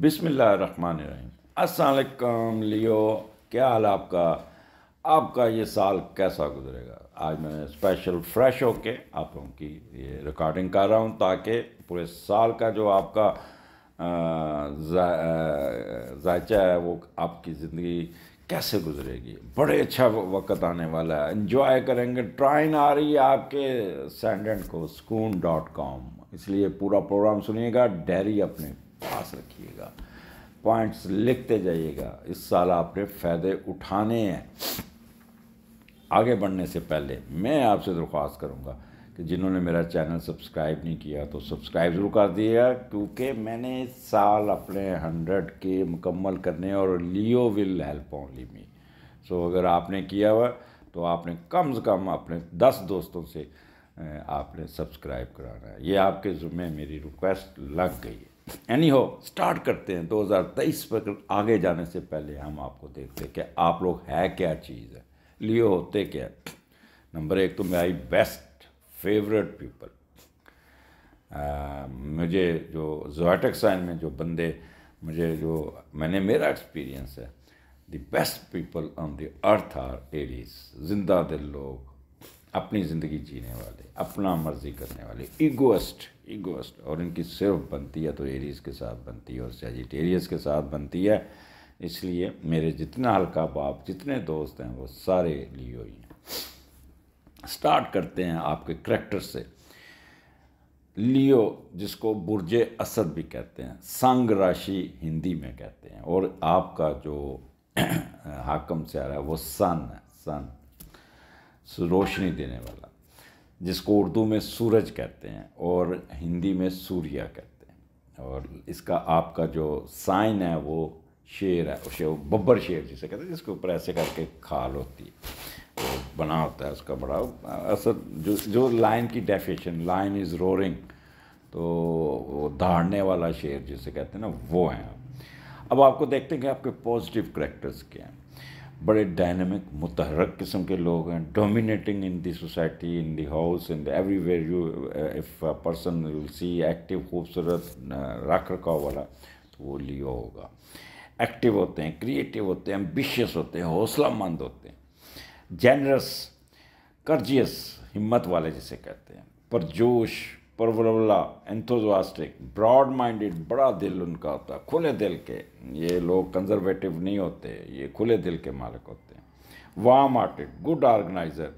बिसमीम असलकम लियो क्या हाल आपका आपका ये साल कैसा गुजरेगा आज मैं स्पेशल फ्रेश होके आप लोगों की ये रिकॉर्डिंग कर रहा हूँ ताकि पूरे साल का जो आपका जायचा है वो आपकी ज़िंदगी कैसे गुजरेगी बड़े अच्छा वक्त आने वाला है इन्जॉय करेंगे ट्राइन आ रही है आपके सेंडेंट को सुकून डॉट कॉम इसलिए पूरा प्रोग्राम सुनिएगा डेरी अपने पास रखिएगा पॉइंट्स लिखते जाइएगा इस साल आपने फ़ायदे उठाने हैं आगे बढ़ने से पहले मैं आपसे दरख्वास्त करूँगा कि जिन्होंने मेरा चैनल सब्सक्राइब नहीं किया तो सब्सक्राइब ज़रूर कर दिएगा क्योंकि मैंने इस साल अपने हंड्रेड के मुकम्मल करने और Leo will help only me so अगर आपने किया हुआ तो आपने कम से कम अपने दस दोस्तों से आपने सब्सक्राइब कराना है ये आपके ज़ुम्मे मेरी रिक्वेस्ट लग गई एनी हो स्टार्ट करते हैं 2023 पर आगे जाने से पहले हम आपको देखते हैं कि आप लोग है क्या चीज़ है लियो होते क्या नंबर एक तो मैं आई बेस्ट फेवरेट पीपल मुझे जो जोटिक साइन में जो बंदे मुझे जो मैंने मेरा एक्सपीरियंस है the best people on the earth are Aries जिंदा दिल लोग अपनी ज़िंदगी जीने वाले अपना मर्जी करने वाले ईगोस्ट ईगोस्ट और इनकी सिर्फ बनती है तो एरीज के साथ बनती है और सेजिटेरियस के साथ बनती है इसलिए मेरे जितना हल्का बाप जितने दोस्त हैं वो सारे लियो ही हैं स्टार्ट करते हैं आपके करेक्टर से लियो जिसको बुरजे असद भी कहते हैं संग राशि हिंदी में कहते हैं और आपका जो हाकम से आ रहा है वो सन है सन रोशनी देने वाला जिसको उर्दू में सूरज कहते हैं और हिंदी में सूर्या कहते हैं और इसका आपका जो साइन है वो शेर है उसे बब्बर शेर जिसे कहते हैं जिसके ऊपर ऐसे करके खाल होती है वो बना होता है उसका बड़ा असर जो जो लाइन की डेफिनेशन लाइन इज़ रोरिंग तो वो दहाड़ने वाला शेर जिसे कहते हैं ना वो हैं अब आपको देखते हैं कि आपके पॉजिटिव करेक्टर्स क्या हैं बड़े डायनेमिक मुतहरक किस्म के लोग हैं dominating in the society in the house in everywhere you if person will see active खूबसूरत रख रखाव वाला तो वो लियो होगा एक्टिव होते हैं क्रिएटिव होते हैं एम्बिशियस होते हैं हौसला मंद होते हैं जेनरस करजियस हिम्मत वाले जिसे कहते हैं परजोश परवरवला एंथोजास्टिक ब्रॉड माइंडेड बड़ा दिल उनका होता खुले दिल के ये लोग कंजर्वेटिव नहीं होते ये खुले दिल के मालिक होते हैं वाम हार्टेड गुड ऑर्गेनाइजर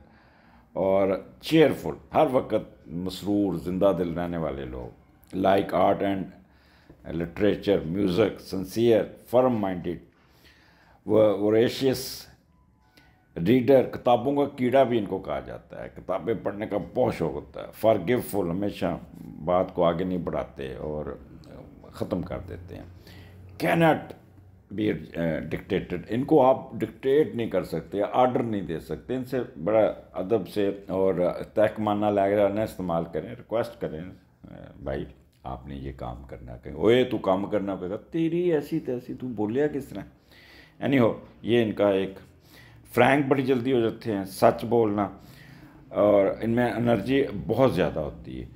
और चेयरफुल हर वक्त मसरूर जिंदा दिल रहने वाले लोग like art and literature music sincere firm minded voracious reader किताबों का कीड़ा भी इनको कहा जाता है किताबें पढ़ने का बहुत शौक होता है फॉरगिवफुल हमेशा बात को आगे नहीं बढ़ाते और ख़त्म कर देते हैं कैनट बी डिक्टेटेड इनको आप डिक्टेट नहीं कर सकते आर्डर नहीं दे सकते इनसे बड़ा अदब से और तहकमाना लागाना इस्तेमाल करें रिक्वेस्ट करें भाई आपने ये काम करना कहें ओए तू काम करना पड़ेगा तेरी ऐसी तैसी तू बोलिया किस तरह एनी हो ये इनका एक फ्रैंक बड़ी जल्दी हो जाते हैं सच बोलना और इनमें एनर्जी बहुत ज़्यादा होती है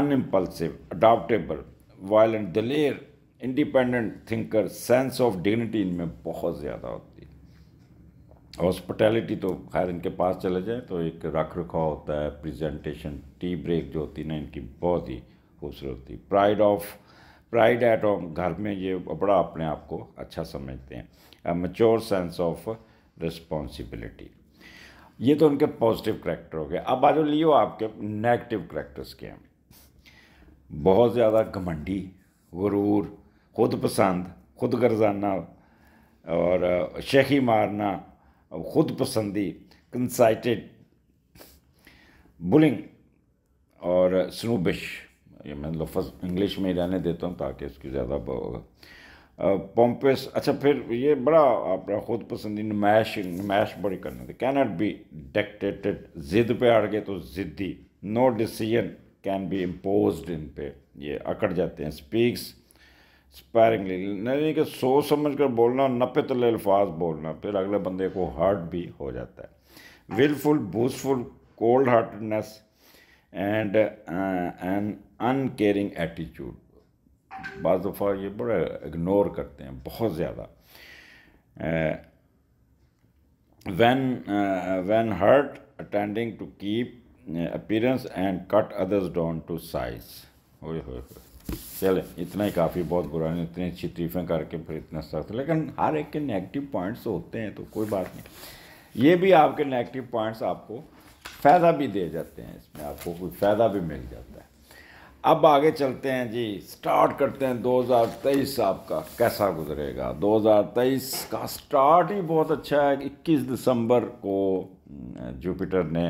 अनइम्पल्सिव अडाप्टेबल वायलेंट दलेर independent thinker sense of dignity इनमें बहुत ज़्यादा होती है हॉस्पिटैलिटी तो खैर इनके पास चले जाए तो एक रख रखाव होता है प्रेजेंटेशन टी ब्रेक जो होती है ना इनकी बहुत ही खूबसूरत होती है pride of pride at of घर में ये बड़ा अपने आप को अच्छा समझते हैं मच्योर सेंस ऑफ रिस्पॉन्सिबिलिटी ये तो उनके पॉजिटिव करेक्टर हो गए अब आज लियो आपके नेगेटिव करेक्टर्स के हैं बहुत ज़्यादा घमंडी गुरूर खुद पसंद खुद गर्जाना और शेखी मारना खुद पसंदी कंसाइटेड बुलिंग और स्नूबिश ये मैं लफज इंग्लिश में ही रहने देता हूँ ताकि इसकी ज़्यादा पोम्पेस अच्छा फिर ये बड़ा अपना खुद पसंदी नुमाइश नुमाइश बड़ी करना थी कैन नॉट बी डिक्टेटेड जिद पे अड़ गए तो ज़िद्दी no decision can be impose इन पे ये अकड़ जाते हैं स्पीक्स स्पायरिंगली नहीं कि सोच समझ कर बोलना नपे तले अल्फाज बोलना फिर अगले बंदे को हर्ट भी हो जाता है wilful boastful cold heartedness and an uncaring attitude बज दफ़ा ये बड़ा इग्नोर करते हैं बहुत ज़्यादा when when hurt attending to keep appearance and cut others down to size हो चले इतना ही काफ़ी बहुत बुरा नहीं इतनी अच्छी तरीफें करके फिर इतना सख्त लेकिन हर एक के नेगेटिव पॉइंट्स होते हैं तो कोई बात नहीं ये भी आपके नेगेटिव पॉइंट्स आपको फ़ायदा भी दे जाते हैं इसमें आपको कोई फ़ायदा भी मिल जाता है अब आगे चलते हैं जी स्टार्ट करते हैं 2023 आपका कैसा गुजरेगा 2023 का स्टार्ट ही बहुत अच्छा है 21 दिसंबर को जुपिटर ने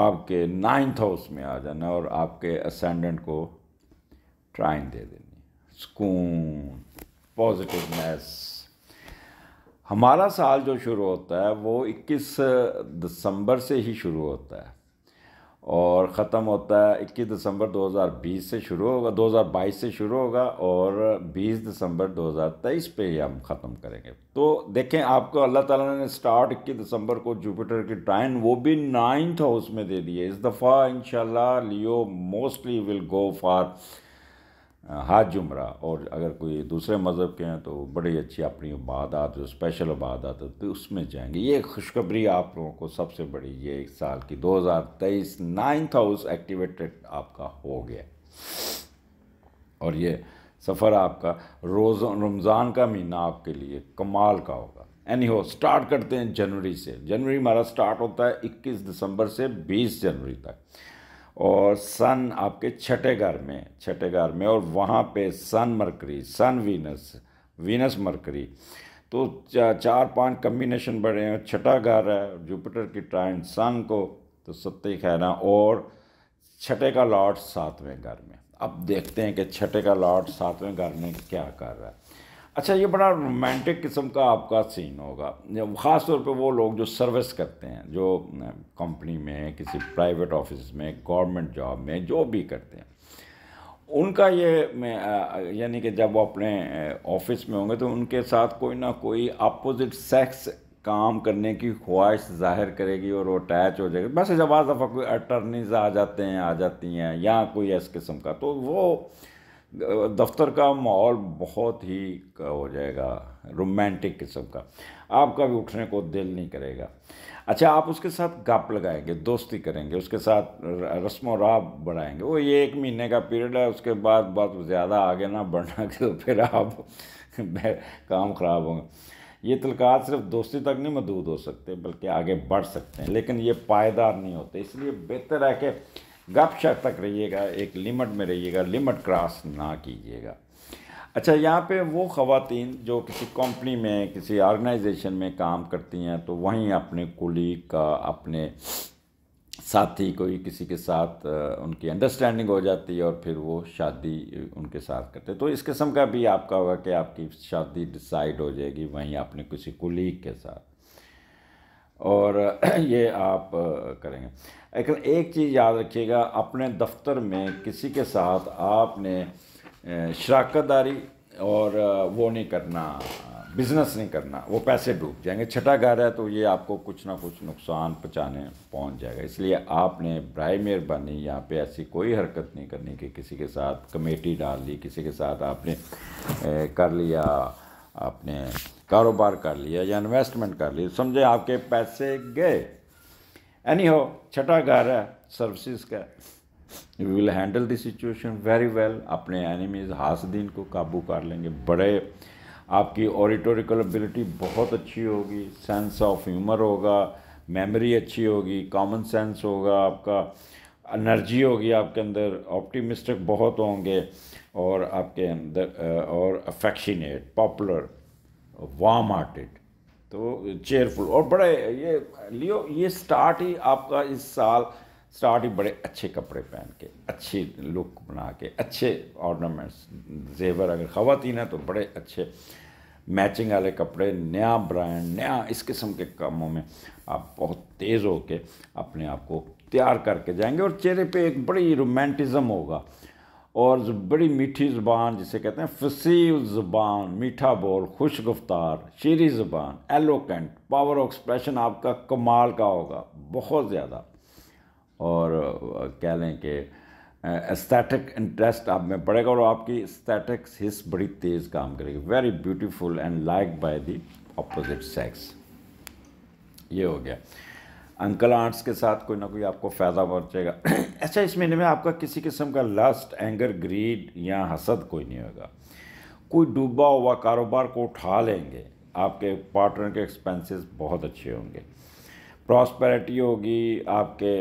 आपके नाइन्थ हाउस में आ जाना और आपके असेंडेंट को ट्राइन दे देनी सुकून पॉजिटिवनेस हमारा साल जो शुरू होता है वो 21 दिसंबर से ही शुरू होता है और ख़त्म होता है 21 दिसंबर 2020 से शुरू होगा 2022 से शुरू होगा और 20 दिसंबर 2023 पे ही हम ख़त्म करेंगे तो देखें आपको अल्लाह ताला ने स्टार्ट 21 दिसंबर को जुपिटर की ट्राइन वो भी नाइन्थ हाउस में दे दिए इस दफ़ा in Leo mostly will go for हाज जुमरा और अगर कोई दूसरे मज़हब के हैं तो बड़ी अच्छी अपनी इबादत जो स्पेशल इबादत तो उसमें जाएंगे ये खुशखबरी आप लोगों को सबसे बड़ी ये एक साल की 2023 नाइन्थ हाउस एक्टिवेटेड आपका हो गया और ये सफ़र आपका रोज़ रमज़ान का महीना आपके लिए कमाल का होगा एनी हो स्टार्ट करते हैं जनवरी से जनवरी हमारा स्टार्ट होता है 21 दिसंबर से 20 जनवरी तक और सन आपके छठे घर में छठे घर में और वहाँ पे sun Mercury sun Venus Venus Mercury तो चार पांच कम्बिनेशन बढ़े हैं छठा घर है जुपिटर की ट्राइन सन को तो सत्य खैरा और छठे का लॉर्ड सातवें घर में अब देखते हैं कि छठे का लॉर्ड सातवें घर में क्या कर रहा है अच्छा ये बड़ा रोमांटिक किस्म का आपका सीन होगा ख़ास तौर पे वो लोग जो सर्विस करते हैं जो कंपनी में किसी प्राइवेट ऑफिस में गवर्नमेंट जॉब में जो भी करते हैं उनका ये यानी कि जब वो अपने ऑफिस में होंगे तो उनके साथ कोई ना कोई अपोजिट सेक्स काम करने की ख्वाहिश जाहिर करेगी और वो अटैच हो जाएगी वैसे जब आज दफ़ा कोई अटर्नीज आ जाते हैं आ जाती हैं या कोई इस किस्म का तो वो दफ्तर का माहौल बहुत ही हो जाएगा रोमांटिक किस्म का आपका भी उठने को दिल नहीं करेगा अच्छा आप उसके साथ गप लगाएंगे दोस्ती करेंगे उसके साथ रस्म और राब बढ़ाएंगे वो ये एक महीने का पीरियड है उसके बाद बहुत ज़्यादा आगे ना बढ़ना तो फिर आप काम ख़राब होंगे ये तलकात सिर्फ दोस्ती तक नहीं मदूद हो सकते बल्कि आगे बढ़ सकते हैं लेकिन ये पायदार नहीं होते इसलिए बेहतर है कि गपशप तक रहिएगा एक लिमिट में रहिएगा लिमिट क्रॉस ना कीजिएगा अच्छा यहाँ पे वो ख़वातीन जो किसी कंपनी में किसी ऑर्गेनाइजेशन में काम करती हैं तो वहीं अपने कुलीग का अपने साथी कोई किसी के साथ उनकी अंडरस्टैंडिंग हो जाती है और फिर वो शादी उनके साथ करते तो इस किस्म का भी आपका होगा कि आपकी शादी डिसाइड हो जाएगी वहीं आपने किसी कुलीग के साथ और ये आप करेंगे लेकिन एक चीज़ याद रखिएगा अपने दफ्तर में किसी के साथ आपने शराकत दारी और वो नहीं करना बिज़नेस नहीं करना वो पैसे डूब जाएंगे छठा घर है तो ये आपको कुछ ना कुछ नुकसान पहुँचाने पहुँच जाएगा इसलिए आपने ब्राई मेहरबानी यहाँ पे ऐसी कोई हरकत नहीं करनी कि किसी के साथ कमेटी डाल ली किसी के साथ आपने कर लिया आपने कारोबार कर लिया या इन्वेस्टमेंट कर लिया समझे आपके पैसे गए एनी हो छठा घर है सर्विसेज का you will handle the situation very well अपने एनिमीज हासदीन को काबू कर लेंगे बड़े आपकी ऑडिटोरिकल एबिलिटी बहुत अच्छी होगी सेंस ऑफ ह्यूमर होगा मेमोरी अच्छी होगी कॉमन सेंस होगा आपका एनर्जी होगी आपके अंदर ऑप्टिमिस्टिक बहुत होंगे और आपके अंदर और अफेक्शनेट पॉपुलर वार्म हार्टेड तो चेयरफुल और बड़े ये लियो ये स्टार्ट ही आपका इस साल स्टार्ट ही बड़े अच्छे कपड़े पहन के अच्छी लुक बना के अच्छे ऑर्नामेंट्स जेवर अगर ख़वान है तो बड़े अच्छे मैचिंग वाले कपड़े नया ब्रांड नया इस किस्म के कामों में आप बहुत तेज़ होके अपने आप को तैयार करके जाएंगे और चेहरे पे एक बड़ी रोमांटिज्म होगा और बड़ी मीठी ज़ुबान जिसे कहते हैं फसी ज़ुबान मीठा बोल खुश गुफ्तार शीरी ज़ुबान एलोकेंट पावर ऑफ एक्सप्रेशन आपका कमाल का होगा बहुत ज़्यादा और कह लें कि एस्थेटिक इंटरेस्ट आप में बढ़ेगा और आपकी एस्थेटिक्स हिस्स बड़ी तेज़ काम करेगी very beautiful and like by the opposite sex ये हो गया अंकल आंट्स के साथ कोई ना कोई आपको फ़ायदा पहुँचेगा अच्छा इस महीने में आपका किसी किस्म का लस्ट एंगर ग्रीड या हसद कोई नहीं होगा कोई डूबा हुआ कारोबार को उठा लेंगे आपके पार्टनर के एक्सपेंसेस बहुत अच्छे होंगे प्रॉस्पेरिटी होगी आपके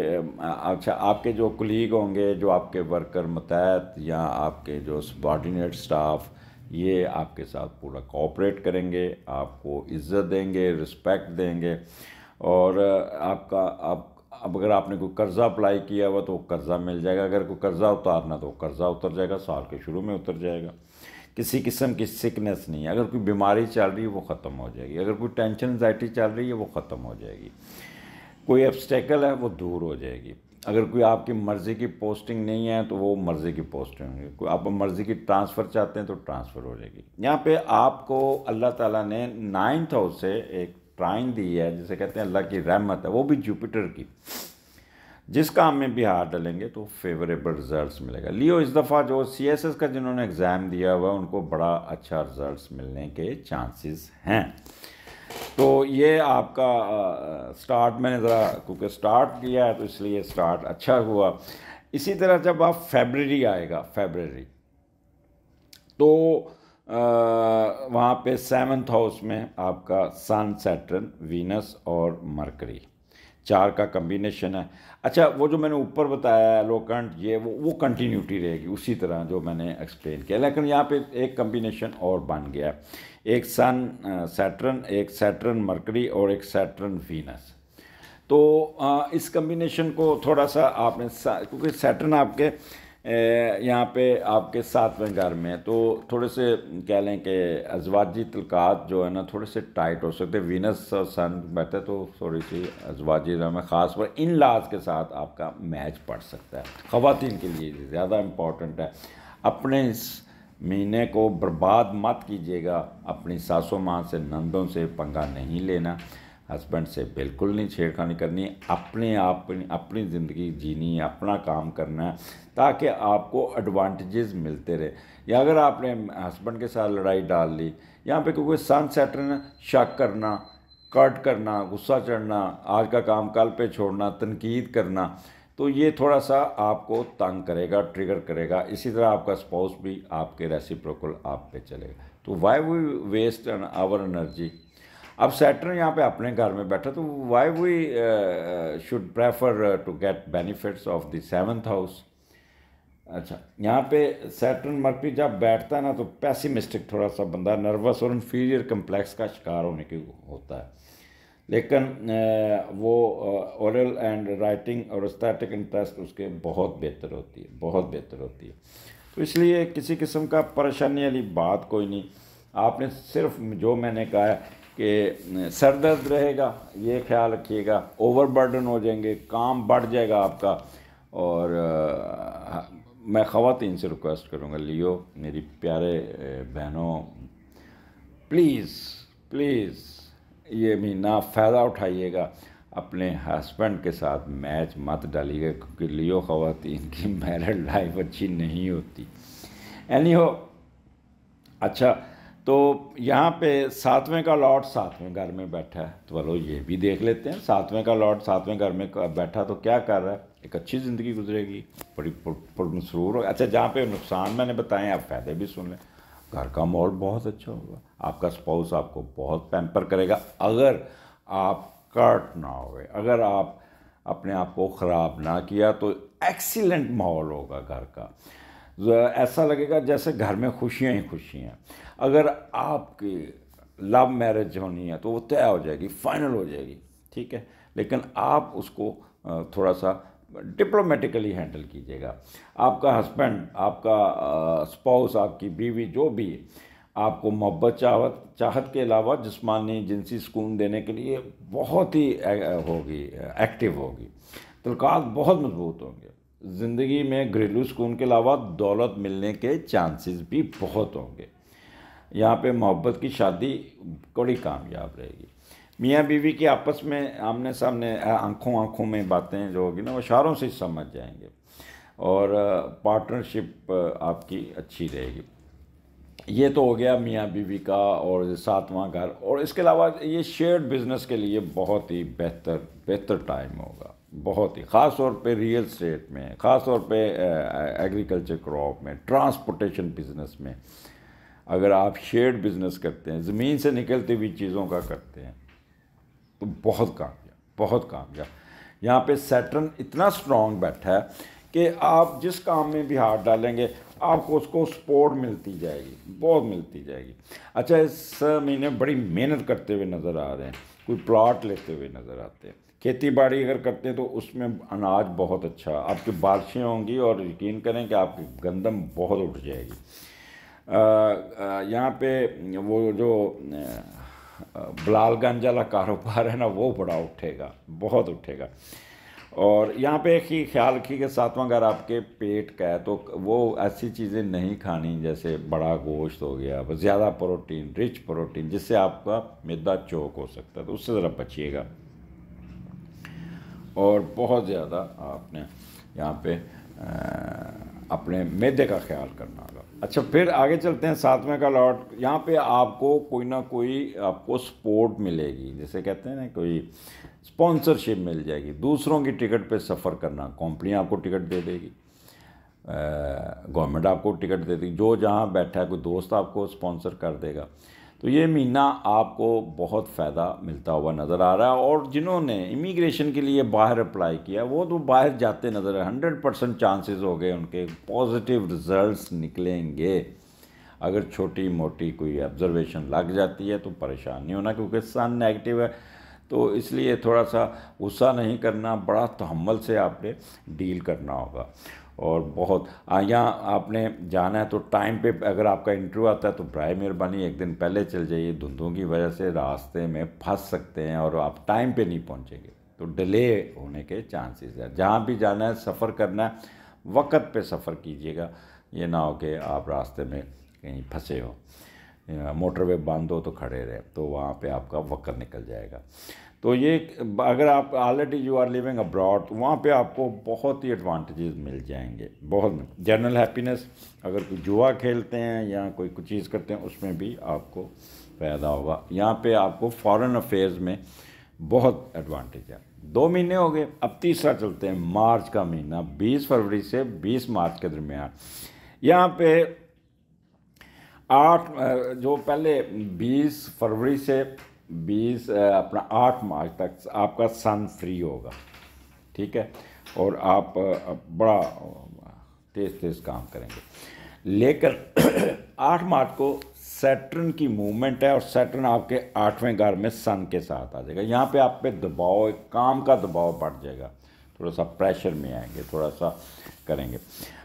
अच्छा आपके जो कुलीग होंगे जो आपके वर्कर मतहत या आपके जो सबॉर्डिनेट स्टाफ ये आपके साथ पूरा कोऑपरेट करेंगे आपको इज़्ज़त देंगे रिस्पेक्ट देंगे और आपका आप अब अगर आपने कोई कर्ज़ा अप्लाई किया हुआ तो वो कर्ज़ा मिल जाएगा अगर कोई कर्ज़ा उतारना तो कर्ज़ा उतर जाएगा साल के शुरू में उतर जाएगा किसी किस्म की सिकनेस नहीं है अगर कोई बीमारी चल रही है वो ख़त्म हो जाएगी अगर कोई टेंशन एनजाइटी चल रही है वो ख़त्म हो जाएगी कोई एबस्टेकल है वो दूर हो जाएगी अगर कोई आपकी मर्ज़ी की पोस्टिंग नहीं है तो वो मर्ज़ी की पोस्टिंग होगी कोई आप मर्ज़ी की ट्रांसफ़र चाहते हैं तो ट्रांसफ़र हो जाएगी यहाँ पे आपको अल्लाह ताला ने नाइन्थ हाउस से एक ट्राइन दी है जिसे कहते हैं अल्लाह की रहमत है वो भी जुपिटर की जिस काम में भी हार डालेंगे तो फेवरेबल रिजल्ट्स मिलेगा लियो इस दफ़ा जो सी एस एस का जिन्होंने एग्ज़ाम दिया हुआ उनको बड़ा अच्छा रिजल्ट्स मिलने के चांसेस हैं तो ये आपका स्टार्ट मैंने ज़रा क्योंकि स्टार्ट किया है तो इसलिए स्टार्ट अच्छा हुआ इसी तरह जब आप फेबररी आएगा फेबररी तो वहाँ पे सेवन्थ हाउस में आपका सन सैटर्न वीनस और मरकरी चार का कम्बिनेशन है अच्छा वो जो मैंने ऊपर बताया लोकंड ये वो वो कंटिन्यूटी रहेगी उसी तरह जो मैंने एक्सप्लेन किया लेकिन यहाँ पे एक कम्बिनेशन और बन गया एक सन सैटर्न एक सैटर्न मरकरी और एक सैटर्न वीनस तो आ, इस कम्बिनेशन को थोड़ा सा आपने सा, क्योंकि सैटर्न आपके यहाँ पे आपके सातवें घर में तो थोड़े से कह लें कि अजवाजी तलक़ात जो है ना थोड़े से टाइट हो सकते हैं वीनस और सन बैठे तो थोड़ी सी अजवाजी में ख़ास पर इन लाज के साथ आपका मैच पड़ सकता है ख़वान के लिए ज़्यादा इम्पोर्टेंट है अपने इस महीने को बर्बाद मत कीजिएगा अपनी सासों माँ से नंदों से पंगा नहीं लेना हस्बैंड से बिल्कुल नहीं छेड़खानी करनी अपने आप अपनी ज़िंदगी जीनी अपना काम करना है ताकि आपको एडवांटेजेस मिलते रहे या अगर आपने हस्बैंड के साथ लड़ाई डाल ली यहाँ पे क्योंकि सन सेटन शक करना कट करना गुस्सा चढ़ना आज का काम कल पे छोड़ना तनकीद करना तो ये थोड़ा सा आपको तंग करेगा ट्रिगर करेगा इसी तरह आपका स्पाउस भी आपके रेसिप्रोकल आप पे चलेगा तो why we waste an our energy अब सैटर्न यहाँ पे अपने घर में बैठा तो why we should prefer to get benefits of the seventh house अच्छा यहाँ पे सैटर्न मर्करी जब बैठता है ना तो पैसिमिस्टिक थोड़ा सा बंदा नर्वस और इन्फीरियर कम्प्लेक्स का शिकार होने की होता है लेकिन uh, वो औरल एंड राइटिंग और स्टैटिक इंटरेस्ट उसके बहुत बेहतर होती है बहुत बेहतर होती है तो इसलिए किसी किस्म का परेशानी वाली बात कोई नहीं आपने सिर्फ जो मैंने कहा है कि सर दर्द रहेगा ये ख्याल रखिएगा ओवर बर्डन हो जाएंगे काम बढ़ जाएगा आपका और आ, मैं ख़वान से रिक्वेस्ट करूँगा लियो मेरी प्यारे बहनों प्लीज़ प्लीज़ ये महीना फ़ायदा उठाइएगा अपने हस्बैंड के साथ मैच मत डालिएगा क्योंकि लियो ख़वान की मैरिड लाइफ अच्छी नहीं होती एनी हो अच्छा तो यहाँ पे सातवें का लॉर्ड सातवें घर में बैठा है तो बोलो ये भी देख लेते हैं सातवें का लॉर्ड सातवें घर में बैठा तो क्या कर रहा है एक अच्छी ज़िंदगी गुजरेगी बड़ी पुरमसरूर हो अच्छा जहाँ पे नुकसान मैंने बताए आप फ़ायदे भी सुन लें घर का माहौल बहुत अच्छा होगा आपका स्पाउस आपको बहुत पैम्पर करेगा अगर आप कर्ट ना हो अगर आप अपने आप को ख़राब ना किया तो एक्सीलेंट माहौल होगा घर का ऐसा लगेगा जैसे घर में खुशियाँ ही खुशियाँ अगर आपकी लव मैरिज होनी है तो वो तय हो जाएगी फाइनल हो जाएगी ठीक है लेकिन आप उसको थोड़ा सा डिप्लोमेटिकली हैंडल कीजिएगा आपका हस्बैंड आपका स्पाउस आपकी बीवी जो भी आपको मोहब्बत चाहत चाहत के अलावा जिसमानी जिनसी सुकून देने के लिए बहुत ही होगी एक्टिव होगी तलकात बहुत मजबूत होंगे ज़िंदगी में घरेलू सुकून के अलावा दौलत मिलने के चांसेस भी बहुत होंगे यहाँ पे मोहब्बत की शादी बड़ी कामयाब रहेगी मियाँ बीवी की आपस में आमने सामने आंखों आंखों में बातें जो होगी ना वो इशारों से समझ जाएंगे और पार्टनरशिप आपकी अच्छी रहेगी ये तो हो गया मियाँ बीवी का और सातवां घर और इसके अलावा ये शेयर्ड बिज़नेस के लिए बहुत ही बेहतर बेहतर टाइम होगा बहुत ही ख़ास तौर पे रियल स्टेट में ख़ास तौर पे एग्रीकल्चर क्रॉप में ट्रांसपोर्टेशन बिजनेस में अगर आप शेड बिजनेस करते हैं ज़मीन से निकलती हुई चीज़ों का करते हैं तो बहुत कामयाब बहुत कामयाब यहाँ पे सैटर्न इतना स्ट्रॉन्ग बैठा है कि आप जिस काम में भी हाथ डालेंगे आपको उसको सपोर्ट मिलती जाएगी बहुत मिलती जाएगी अच्छा इस महीने बड़ी मेहनत करते हुए नज़र आ रहे हैं कोई प्लाट लेते हुए नज़र आते हैं खेती बाड़ी अगर करते हैं तो उसमें अनाज बहुत अच्छा आपकी बारिशें होंगी और यकीन करें कि आपकी गंदम बहुत उठ जाएगी यहाँ पे वो जो बलालगंज वाला कारोबार है ना वो बड़ा उठेगा बहुत उठेगा और यहाँ पे एक ही ख्याल रखिए कि सातवां अगर आपके पेट का है तो वो ऐसी चीज़ें नहीं खानी जैसे बड़ा गोश्त हो गया ज़्यादा प्रोटीन रिच प्रोटीन जिससे आपका मैदा चौक हो सकता है तो उससे ज़रा बचिएगा और बहुत ज़्यादा आपने यहाँ पे आ, अपने मैदे का ख्याल करना होगा अच्छा फिर आगे चलते हैं सातवें का लॉट यहाँ पे आपको कोई ना कोई आपको सपोर्ट मिलेगी जैसे कहते हैं ना कोई स्पॉन्सरशिप मिल जाएगी दूसरों की टिकट पे सफ़र करना कंपनी आपको टिकट दे देगी गवर्नमेंट आपको टिकट दे देगी जो जहाँ बैठा है कोई दोस्त आपको स्पॉन्सर कर देगा तो ये महीना आपको बहुत फ़ायदा मिलता हुआ नज़र आ रहा है और जिन्होंने इमिग्रेशन के लिए बाहर अप्लाई किया वो तो बाहर जाते नज़र हंड्रेड परसेंट चांसेस हो गए उनके पॉजिटिव रिजल्ट्स निकलेंगे अगर छोटी मोटी कोई ऑब्जर्वेशन लग जाती है तो परेशान नहीं होना क्योंकि सन नेगेटिव है तो इसलिए थोड़ा सा गुस्सा नहीं करना बड़ा तहमल से आपने डील करना होगा और बहुत हाँ, यहाँ आपने जाना है तो टाइम पे अगर आपका इंटरव्यू आता है तो बर मेहरबानी एक दिन पहले चल जाइए धुंधों की वजह से रास्ते में फंस सकते हैं और आप टाइम पे नहीं पहुँचेंगे तो डिले होने के चांसेस है जहाँ भी जाना है सफ़र करना है वक़्त पे सफ़र कीजिएगा ये ना हो कि आप रास्ते में कहीं फंसे हो मोटरवे बंद हो तो खड़े रहे तो वहाँ पे आपका वक़्त निकल जाएगा तो ये अगर आप already you are living abroad तो वहाँ पे आपको बहुत ही एडवांटेजेस मिल जाएंगे बहुत जनरल हैप्पीनेस अगर कोई जुआ खेलते हैं या कोई कुछ चीज़ करते हैं उसमें भी आपको फ़ायदा होगा यहाँ पे आपको फॉरेन अफेयर्स में बहुत एडवांटेज है दो महीने हो गए अब तीसरा चलते हैं मार्च का महीना बीस फरवरी से बीस मार्च के दरमियान यहाँ पे आठ जो पहले बीस फरवरी से बीस अपना आठ मार्च तक आपका सन फ्री होगा ठीक है और आप बड़ा तेज़ तेज़ काम करेंगे लेकिन आठ मार्च को सैटर्न की मूवमेंट है और सैटर्न आपके आठवें घर में सन के साथ आ जाएगा यहाँ पे आप पे दबाव काम का दबाव बढ़ जाएगा थोड़ा सा प्रेशर में आएंगे थोड़ा सा करेंगे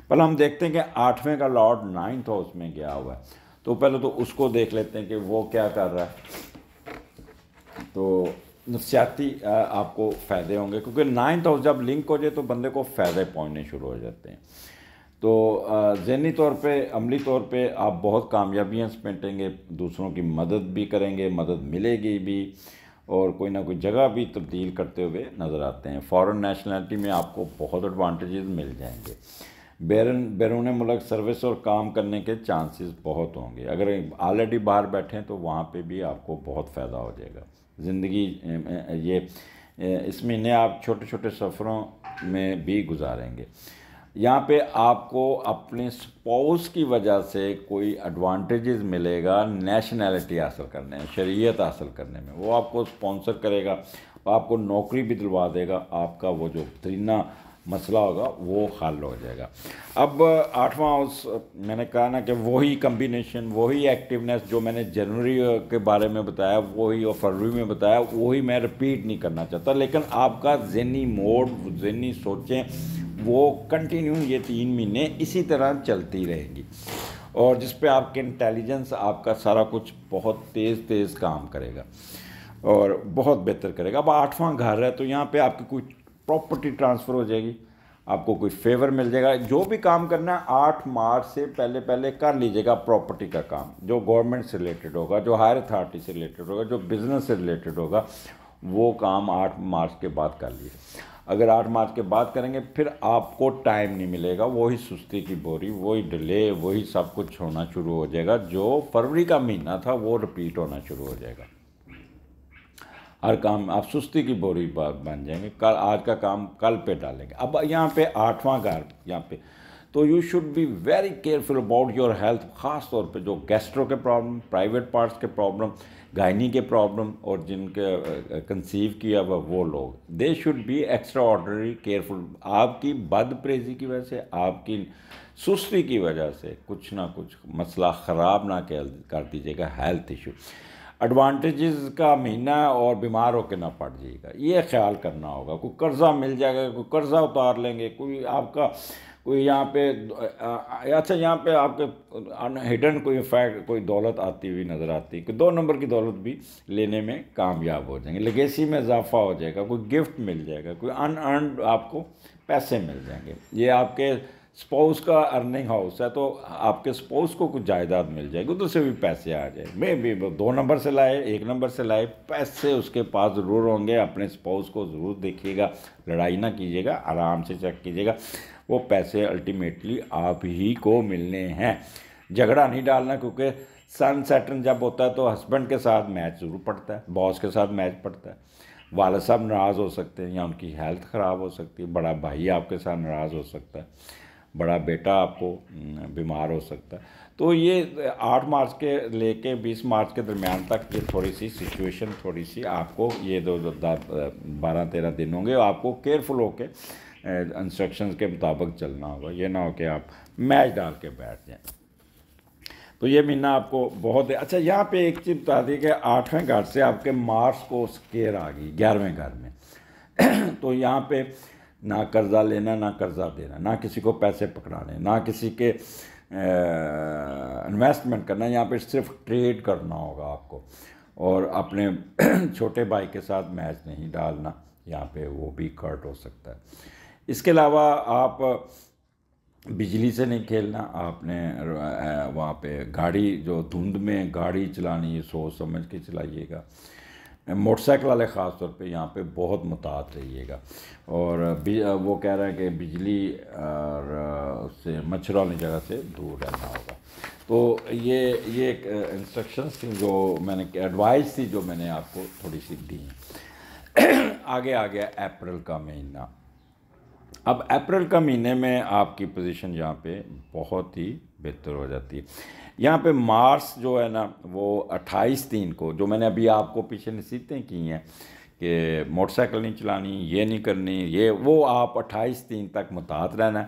पहले हम देखते हैं कि आठवें का लॉर्ड नाइन्थ हाउस में गया हुआ है तो पहले तो उसको देख लेते हैं कि वो क्या कर रहा है तो नफसियाती आपको फ़ायदे होंगे क्योंकि नाइन्थ हाउस जब लिंक हो जाए तो बंदे को फ़ायदे पहुँचने शुरू हो जाते हैं तो जहनी तौर पे अमली तौर पे आप बहुत कामयाबियाँ समेटेंगे दूसरों की मदद भी करेंगे मदद मिलेगी भी और कोई ना कोई जगह भी तब्दील करते हुए नज़र आते हैं फॉरेन नेशनलिटी में आपको बहुत एडवांटेजेस मिल जाएंगे बैरन बैरून मुल्क सर्विस और काम करने के चांसेस बहुत होंगे अगर ऑलरेडी बाहर बैठे हैं तो वहाँ पे भी आपको बहुत फ़ायदा हो जाएगा ज़िंदगी ये इसमें महीने आप छोटे छोटे सफ़रों में भी गुजारेंगे यहाँ पे आपको अपने स्पाउस की वजह से कोई एडवांटेजेस मिलेगा नेशनैलिटी हासिल करने में शरीयत हासिल करने में वो आपको स्पॉन्सर करेगा आपको नौकरी भी दिलवा देगा आपका वो जो तरीना मसला होगा वो हल हो जाएगा अब uh, आठवां हाउस uh, मैंने कहा ना कि वही कम्बिनेशन वही एक्टिवनेस जो मैंने जनवरी uh, के बारे में बताया वही और फरवरी में बताया वही मैं रिपीट नहीं करना चाहता लेकिन आपका जहनी मोड जहनी सोचें वो कंटिन्यू ये तीन महीने इसी तरह चलती रहेगी और जिस पे आपके इंटेलिजेंस आपका सारा कुछ बहुत तेज़ तेज़ काम करेगा और बहुत बेहतर करेगा अब आठवां घर है तो यहाँ पे आपकी कुछ प्रॉपर्टी ट्रांसफ़र हो जाएगी आपको कोई फेवर मिल जाएगा जो भी काम करना है आठ मार्च से पहले पहले कर लीजिएगा प्रॉपर्टी का काम जो गवर्नमेंट से रिलेटेड होगा जो हायर अथॉरिटी से रिलेटेड होगा जो बिज़नेस से रिलेटेड होगा वो काम आठ मार्च के बाद कर लीजिए अगर आठ मार्च के बाद करेंगे फिर आपको टाइम नहीं मिलेगा वही सुस्ती की बोरी वही डिले वही सब कुछ होना शुरू हो जाएगा जो फरवरी का महीना था वो रिपीट होना शुरू हो जाएगा हर काम आप सुस्ती की बोरी बन जाएंगे कल आज का काम कल पे डालेंगे अब यहाँ पे आठवां घर यहाँ पे तो you should be very careful about your health ख़ास तौर पे जो गैस्ट्रो के प्रॉब्लम प्राइवेट पार्ट्स के प्रॉब्लम गायनी के प्रॉब्लम और जिनके कंसीव किया हुआ वो लोग they should be extra ordinary careful आपकी बद प्रेजी की वजह से आपकी सुस्ती की वजह से कुछ ना कुछ मसला ख़राब ना कर दीजिएगा हेल्थ इशू एडवांटेजेस का महीना और बीमार होकर ना पड़ जाएगा ये ख्याल करना होगा कोई कर्ज़ा मिल जाएगा कोई कर्ज़ा उतार लेंगे कोई आपका कोई यहाँ पे अच्छा यहाँ पे आपके हिडन कोई फैक्ट कोई दौलत आती हुई नज़र आती है दो नंबर की दौलत भी लेने में कामयाब हो जाएंगे लगेसी में इजाफा हो जाएगा कोई गिफ्ट मिल जाएगा कोई अनअर्न आपको पैसे मिल जाएंगे ये आपके स्पाउस का अर्निंग हाउस है तो आपके स्पाउस को कुछ जायदाद मिल जाएगी उधर से भी पैसे आ जाए मे भी दो नंबर से लाए एक नंबर से लाए पैसे उसके पास ज़रूर होंगे अपने स्पाउस को ज़रूर देखिएगा लड़ाई ना कीजिएगा आराम से चेक कीजिएगा वो पैसे अल्टीमेटली आप ही को मिलने हैं झगड़ा नहीं डालना क्योंकि सन सेटन जब होता है तो हस्बैंड के साथ मैच ज़रूर पड़ता है बॉस के साथ मैच पड़ता है वालद साहब नाराज़ हो सकते हैं या उनकी हेल्थ ख़राब हो सकती है बड़ा भाई आपके साथ नाराज़ हो सकता है बड़ा बेटा आपको बीमार हो सकता है तो ये आठ मार्च के लेके बीस मार्च के दरमियान तक ये थोड़ी सी सिचुएशन थोड़ी सी आपको ये दो बारह तेरह दिन होंगे आपको केयरफुल होके इंस्ट्रक्शंस के मुताबिक चलना होगा ये ना हो कि आप मैच डाल के बैठ जाएं तो ये महीना आपको बहुत अच्छा यहाँ पे एक चीज़ बता दी कि आठवें घर से आपके मार्स को स्केयर आ गई ग्यारहवें घर में तो यहाँ पर ना कर्ज़ा लेना ना कर्ज़ा देना ना किसी को पैसे पकड़ाने ना किसी के इन्वेस्टमेंट करना यहाँ पे सिर्फ ट्रेड करना होगा आपको और अपने छोटे भाई के साथ मैच नहीं डालना यहाँ पे वो भी कट हो सकता है इसके अलावा आप बिजली से नहीं खेलना आपने वहाँ पे गाड़ी जो धुंध में गाड़ी चलानी है सोच समझ के चलाइएगा मोटरसाइकिल वाले ख़ास तौर पे यहाँ पे बहुत मुतात रहिएगा और वो कह रहे हैं कि बिजली और उससे मच्छर वाली जगह से दूर रहना होगा तो ये ये एक इंस्ट्रक्शंस थी जो मैंने एडवाइस थी जो मैंने आपको थोड़ी सी दी आगे आ गया अप्रैल का महीना अब अप्रैल का महीने में आपकी पोजीशन यहाँ पे बहुत ही बेहतर हो जाती है यहाँ पे मार्स जो है ना वो 28 तीन को जो मैंने अभी आपको पीछे नसीहतें की हैं कि मोटरसाइकिल नहीं चलानी ये नहीं करनी ये वो आप 28 तीन तक मुतात रहना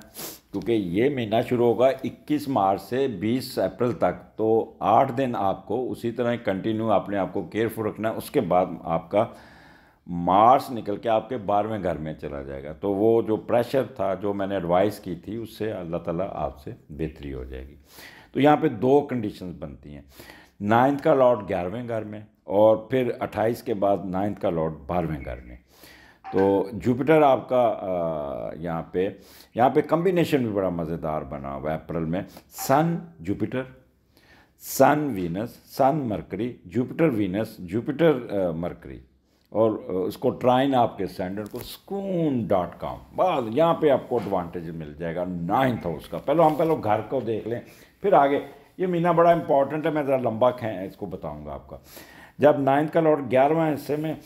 क्योंकि ये महीना शुरू होगा 21 मार्च से 20 अप्रैल तक तो आठ दिन आपको उसी तरह कंटिन्यू अपने आप को केयरफुल रखना है उसके बाद आपका मार्स निकल के आपके बारहवें घर में चला जाएगा तो वो जो प्रेशर था जो मैंने एडवाइस की थी उससे अल्लाह ताला आपसे बेहतरी हो जाएगी तो यहाँ पे दो कंडीशन बनती हैं नाइन्थ का लॉर्ड ग्यारहवें घर में और फिर अट्ठाईस के बाद नाइन्थ का लॉर्ड बारहवें घर में तो जुपिटर आपका यहाँ पे यहाँ पे कम्बिनेशन भी बड़ा मज़ेदार बना हुआ है अप्रैल में sun Jupiter sun Venus sun Mercury Jupiter Venus Jupiter Mercury और उसको ट्राइन आपके स्टैंडर्ड को स्कून डॉट कॉम बस यहाँ पे आपको एडवांटेज मिल जाएगा नाइन्थ हाउस का पहले हम पहले घर को देख लें फिर आगे ये महीना बड़ा इंपॉर्टेंट है मैं ज़रा लंबा खें इसको बताऊँगा आपका जब नाइन्थ का लॉर्ड ग्यारहवें हिस्से में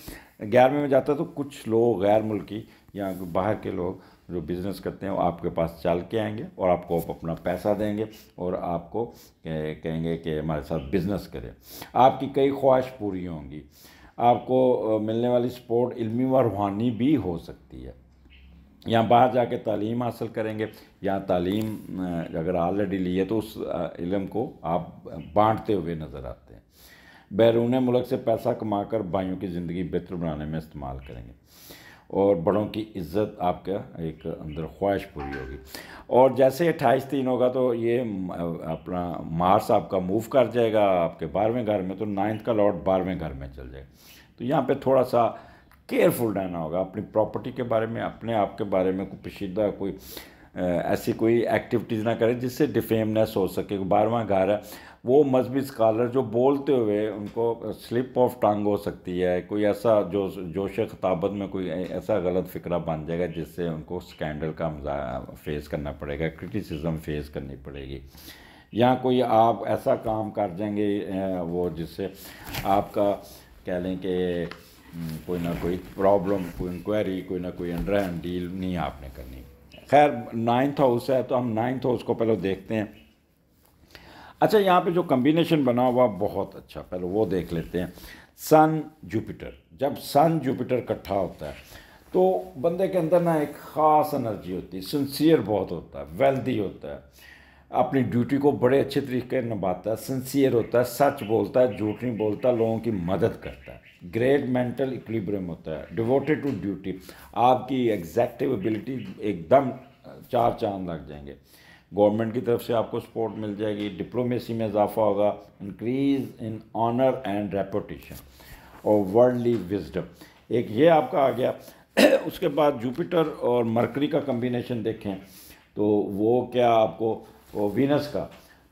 ग्यारहवें में जाता है तो कुछ लोग गैर मुल्की या बाहर के लोग जो बिज़नेस करते हैं वो आपके पास चल के आएंगे और आपको अपना पैसा देंगे और आपको कहेंगे कि हमारे साथ बिज़नेस करें आपकी कई ख्वाहिश पूरी होंगी आपको मिलने वाली सपोर्ट इल्मी व रूहानी भी हो सकती है या बाहर जाके तालीम हासिल करेंगे या तालीम अगर ऑलरेडी ली है तो उस इलम को आप बांटते हुए नज़र आते हैं बैरून मुल्क से पैसा कमा कर भाइयों की ज़िंदगी बेहतर बनाने में इस्तेमाल करेंगे और बड़ों की इज्जत आपका एक अंदर ख्वाहिश पूरी होगी और जैसे अट्ठाईस तीन होगा तो ये अपना मार्स आपका मूव कर जाएगा आपके बारहवें घर में तो नाइन्थ का लॉट बारहवें घर में चल जाएगा तो यहाँ पे थोड़ा सा केयरफुल रहना होगा अपनी प्रॉपर्टी के बारे में अपने आप के बारे में कोई पेशीदा कोई ऐसी कोई एक्टिविटीज़ ना करें जिससे डिफेमनेस हो सके बारवा घर है वो मजहबी स्कॉलर जो बोलते हुए उनको स्लिप ऑफ टंग हो सकती है कोई ऐसा जो जोश खताबत में कोई ऐसा गलत फिक्रा बन जाएगा जिससे उनको स्कैंडल का मजा फेस करना पड़ेगा क्रिटिसिज्म फेस करनी पड़ेगी या कोई आप ऐसा काम कर जाएंगे वो जिससे आपका कह लें कि कोई ना कोई प्रॉब्लम कोई इंक्वायरी कोई ना कोई अंडर डील नहीं आपने करनी खैर नाइन्थ हाउस है तो हम नाइन्थ हाउस को पहले देखते हैं अच्छा यहाँ पे जो कम्बिनेशन बना हुआ बहुत अच्छा पहले वो देख लेते हैं सन जुपिटर जब सन जुपिटर इकट्ठा होता है तो बंदे के अंदर ना एक ख़ास एनर्जी होती है सिंसियर बहुत होता है वेल्दी होता है अपनी ड्यूटी को बड़े अच्छे तरीके निभाता है सिंसियर होता है सच बोलता है झूठ नहीं बोलता लोगों की मदद करता है ग्रेट मेंटल इक्विलिब्रियम होता है डिवोटेड टू ड्यूटी आपकी एग्जैक्टिव एबिलिटी एकदम चार चांद लग जाएंगे गवर्नमेंट की तरफ से आपको सपोर्ट मिल जाएगी डिप्लोमेसी में इजाफा होगा increase in honour and reputation और वर्ल्डली विजडम एक ये आपका आ गया उसके बाद जुपिटर और मरकरी का कम्बिनेशन देखें तो वो क्या आपको वो वीनस का